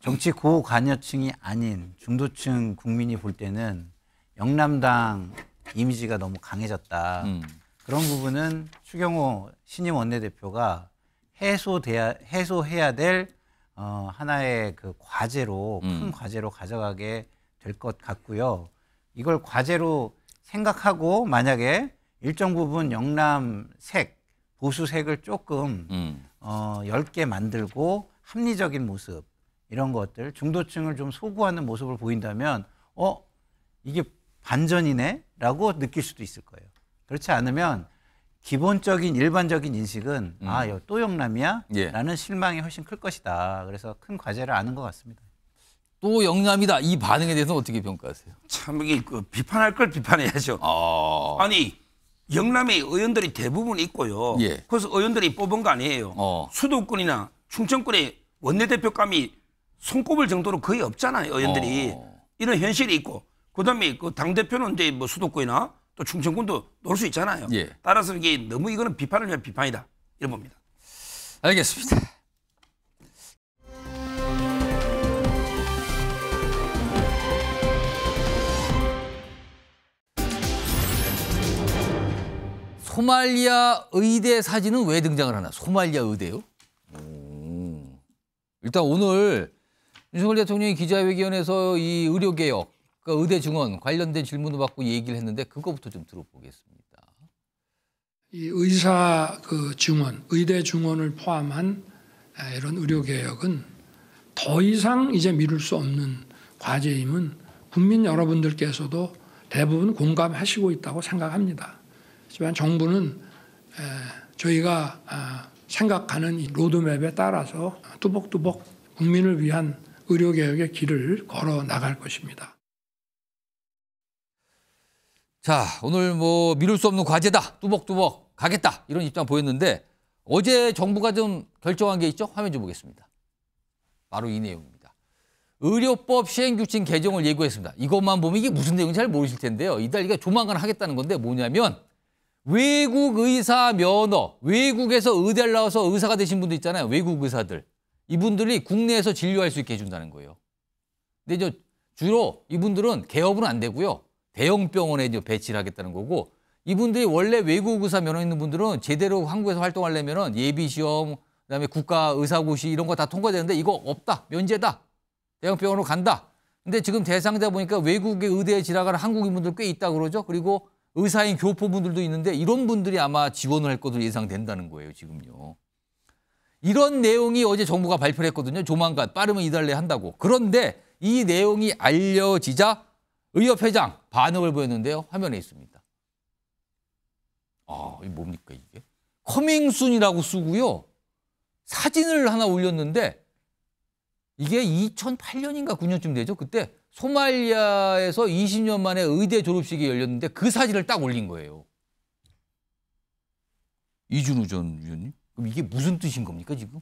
정치 고관여층이 아닌 중도층 국민이 볼 때는 영남당 이미지가 너무 강해졌다. 음. 그런 부분은 추경호 신임 원내대표가 해소돼야 해소해야 될 어, 하나의 그 과제로 음. 큰 과제로 가져가게 될 것 같고요. 이걸 과제로 생각하고 만약에 일정 부분 영남색 보수색을 조금 음. 어, 1게 만들고 합리적인 모습 이런 것들 중도층을 좀 소구하는 모습을 보인다면 어 이게 반전이네라고 느낄 수도 있을 거예요. 그렇지 않으면 기본적인 일반적인 인식은 음. 아또 영남이야? 예. 라는 실망이 훨씬 클 것이다. 그래서 큰 과제를 아는 것 같습니다. 또 영남이다 이 반응에 대해서 어떻게 평가하세요? 참 이게 그 비판할 걸 비판해야죠. 어... 아니 영남의 의원들이 대부분 있고요. 예. 그래서 의원들이 뽑은 거 아니에요. 어... 수도권이나 충청권의 원내대표감이 손꼽을 정도로 거의 없잖아요. 의원들이. 어. 이런 현실이 있고 그다음에 그 당대표는 이제 뭐 수도권이나 또 충청권도 놀 수 있잖아요. 예. 따라서 이게 너무 이거는 비판을 위한 비판이다. 이런 겁니다. 알겠습니다. 소말리아 의대 사진은 왜 등장을 하나? 소말리아 의대요? 음. 일단 오늘 윤석열 대통령이 기자회견에서 이 의료개혁, 그러니까 의대 증원 관련된 질문을 받고 얘기를 했는데 그것부터좀 들어보겠습니다. 이 의사 그 증원, 의대 증원을 포함한 아, 이런 의료개혁은 더 이상 이제 미룰 수 없는 과제임은 국민 여러분들께서도 대부분 공감하시고 있다고 생각합니다. 하지만 정부는 저희가 아, 생각하는 이 로드맵에 따라서 뚜벅뚜벅 국민을 위한 의료개혁의 길을 걸어 나갈 것입니다. 자, 오늘 뭐 미룰 수 없는 과제다. 뚜벅뚜벅 가겠다. 이런 입장 보였는데 어제 정부가 좀 결정한 게 있죠? 화면 좀 보겠습니다. 바로 이 내용입니다. 의료법 시행규칙 개정을 예고했습니다. 이것만 보면 이게 무슨 내용인지 잘 모르실 텐데요. 이달리가 조만간 하겠다는 건데 뭐냐면 외국 의사 면허, 외국에서 의대를 나와서 의사가 되신 분들 있잖아요. 외국 의사들. 이분들이 국내에서 진료할 수 있게 해준다는 거예요. 근데 이제 주로 이분들은 개업은 안 되고요. 대형 병원에 이제 배치를 하겠다는 거고 이분들이 원래 외국 의사 면허 있는 분들은 제대로 한국에서 활동하려면 예비 시험 그다음에 국가 의사고시 이런 거 다 통과되는데 이거 없다 면제다 대형 병원으로 간다. 근데 지금 대상자 보니까 외국의 의대에 지나가는 한국인분들 꽤 있다 그러죠. 그리고 의사인 교포분들도 있는데 이런 분들이 아마 지원을 할 것으로 예상된다는 거예요 지금요. 이런 내용이 어제 정부가 발표를 했거든요. 조만간 빠르면 이달 내에 한다고. 그런데 이 내용이 알려지자 의협회장 반응을 보였는데요. 화면에 있습니다. 아, 이 뭡니까 이게? 커밍순이라고 쓰고요. 사진을 하나 올렸는데 이게 2008년인가 9년쯤 되죠. 그때 소말리아에서 20년 만에 의대 졸업식이 열렸는데 그 사진을 딱 올린 거예요. 이준우 전 위원님? 그럼 이게 무슨 뜻인 겁니까 지금?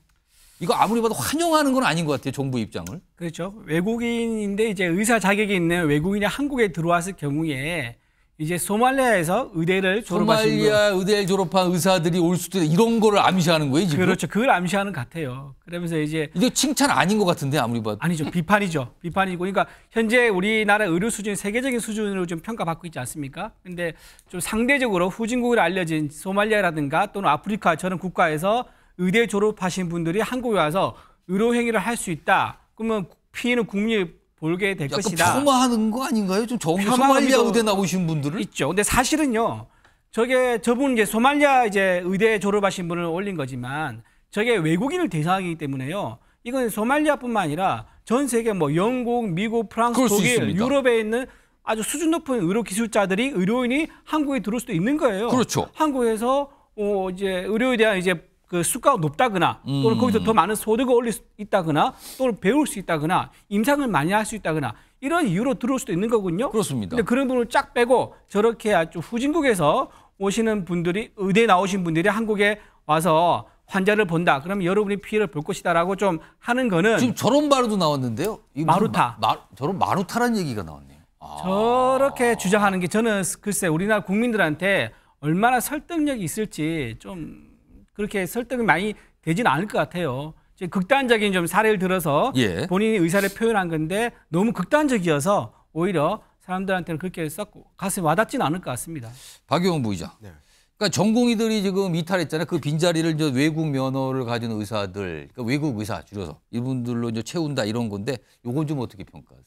이거 아무리 봐도 환영하는 건 아닌 것 같아요 정부 입장을. 그렇죠. 외국인인데 이제 의사 자격이 있는 외국인이 한국에 들어왔을 경우에 이제 소말리아에서 의대를 졸업하신 소말리아 거. 의대를 졸업한 의사들이 올 수도 이런 거를 암시하는 거예요 지금. 그렇죠. 그걸 암시하는 것 같아요. 그러면서 이제 이게 칭찬 아닌 것 같은데 아무리 봐도. 아니죠. 비판이죠. 비판이고 그러니까 현재 우리나라 의료 수준이 세계적인 수준으로 좀 평가받고 있지 않습니까? 근데 좀 상대적으로 후진국으로 알려진 소말리아라든가 또는 아프리카 저런 국가에서 의대 졸업하신 분들이 한국에 와서 의료 행위를 할 수 있다. 그러면 피해는 국민이 볼게 될 약간 것이다. 폄하하는 거 아닌가요? 좀 저기 소말리아 의대 나오신 분들을 있죠. 근데 사실은요. 저게 저분 이제 소말리아 이제 의대 졸업하신 분을 올린 거지만 저게 외국인을 대상하기 때문에요. 이건 소말리아뿐만 아니라 전 세계 뭐 영국, 미국, 프랑스, 독일, 유럽에 있는 아주 수준 높은 의료 기술자들이 의료인이 한국에 들어올 수도 있는 거예요. 그렇죠. 한국에서 어 이제 의료에 대한 이제 그 수가가 높다거나 또는 음. 거기서 더 많은 소득을 올릴 수 있다거나 또는 배울 수 있다거나 임상을 많이 할 수 있다거나 이런 이유로 들어올 수도 있는 거군요. 그렇습니다. 근데 그런 분을쫙 빼고 저렇게 아주 후진국에서 오시는 분들이 의대 나오신 분들이 한국에 와서 환자를 본다. 그러면 여러분이 피해를 볼 것이다라고 좀 하는 거는 지금 저런 말도 나왔는데요. 마루타. 마, 마, 저런 마루타란 얘기가 나왔네요. 아. 저렇게 주장하는 게 저는 글쎄 우리나라 국민들한테 얼마나 설득력이 있을지 좀 그렇게 설득이 많이 되지는 않을 것 같아요. 극단적인 좀 사례를 들어서 예. 본인이 의사를 표현한 건데 너무 극단적이어서 오히려 사람들한테는 그렇게 썩 가슴 와닿지는 않을 것 같습니다. 박용훈 부의장. 네. 그러니까 전공의들이 지금 이탈했잖아요. 그 빈자리를 이제 외국 면허를 가진 의사들, 그러니까 외국 의사 줄여서 이분들로 이제 채운다 이런 건데 요건 좀 어떻게 평가하세요?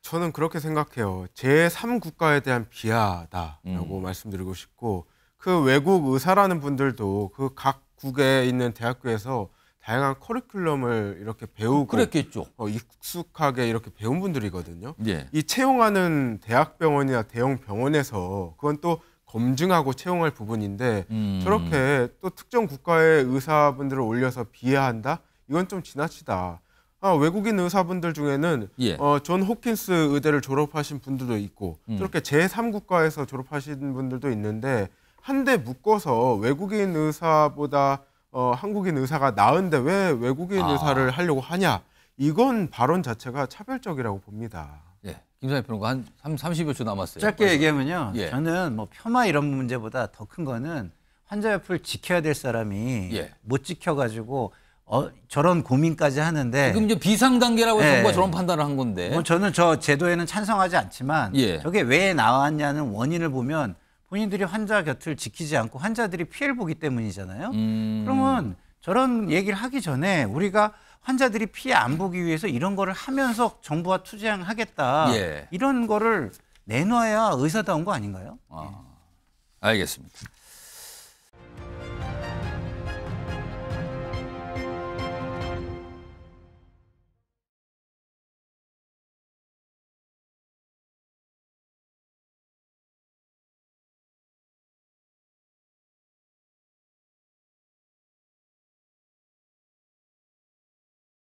저는 그렇게 생각해요. 제3국가에 대한 비하다라고 음. 말씀드리고 싶고 그 외국 의사라는 분들도 그 각국에 있는 대학교에서 다양한 커리큘럼을 이렇게 배우고 그랬겠죠. 어, 익숙하게 이렇게 배운 분들이거든요. 예. 이 채용하는 대학병원이나 대형 병원에서 그건 또 검증하고 채용할 부분인데 음. 저렇게 또 특정 국가의 의사분들을 올려서 비해한다 이건 좀 지나치다. 아, 외국인 의사분들 중에는 예. 어, 존 호킨스 의대를 졸업하신 분들도 있고 음. 저렇게 제3국가에서 졸업하신 분들도 있는데 한대 묶어서 외국인 의사보다 어, 한국인 의사가 나은데 왜 외국인 아. 의사를 하려고 하냐 이건 발언 자체가 차별적이라고 봅니다. 예, 김상희 평론가 한 30여 초 남았어요. 짧게 벌써. 얘기하면요. 예. 저는 뭐 폄하 이런 문제보다 더 큰 거는 환자 옆을 지켜야 될 사람이 예. 못 지켜가지고 어, 저런 고민까지 하는데 지금 이제 비상 단계라고 해서 예. 가 저런 판단을 한 건데. 뭐 저는 저 제도에는 찬성하지 않지만 예. 저게 왜 나왔냐는 원인을 보면 본인들이 환자 곁을 지키지 않고 환자들이 피해를 보기 때문이잖아요. 음. 그러면 저런 얘기를 하기 전에 우리가 환자들이 피해 안 보기 위해서 이런 거를 하면서 정부와 투쟁하겠다. 예. 이런 거를 내놔야 의사다운 거 아닌가요? 아, 알겠습니다.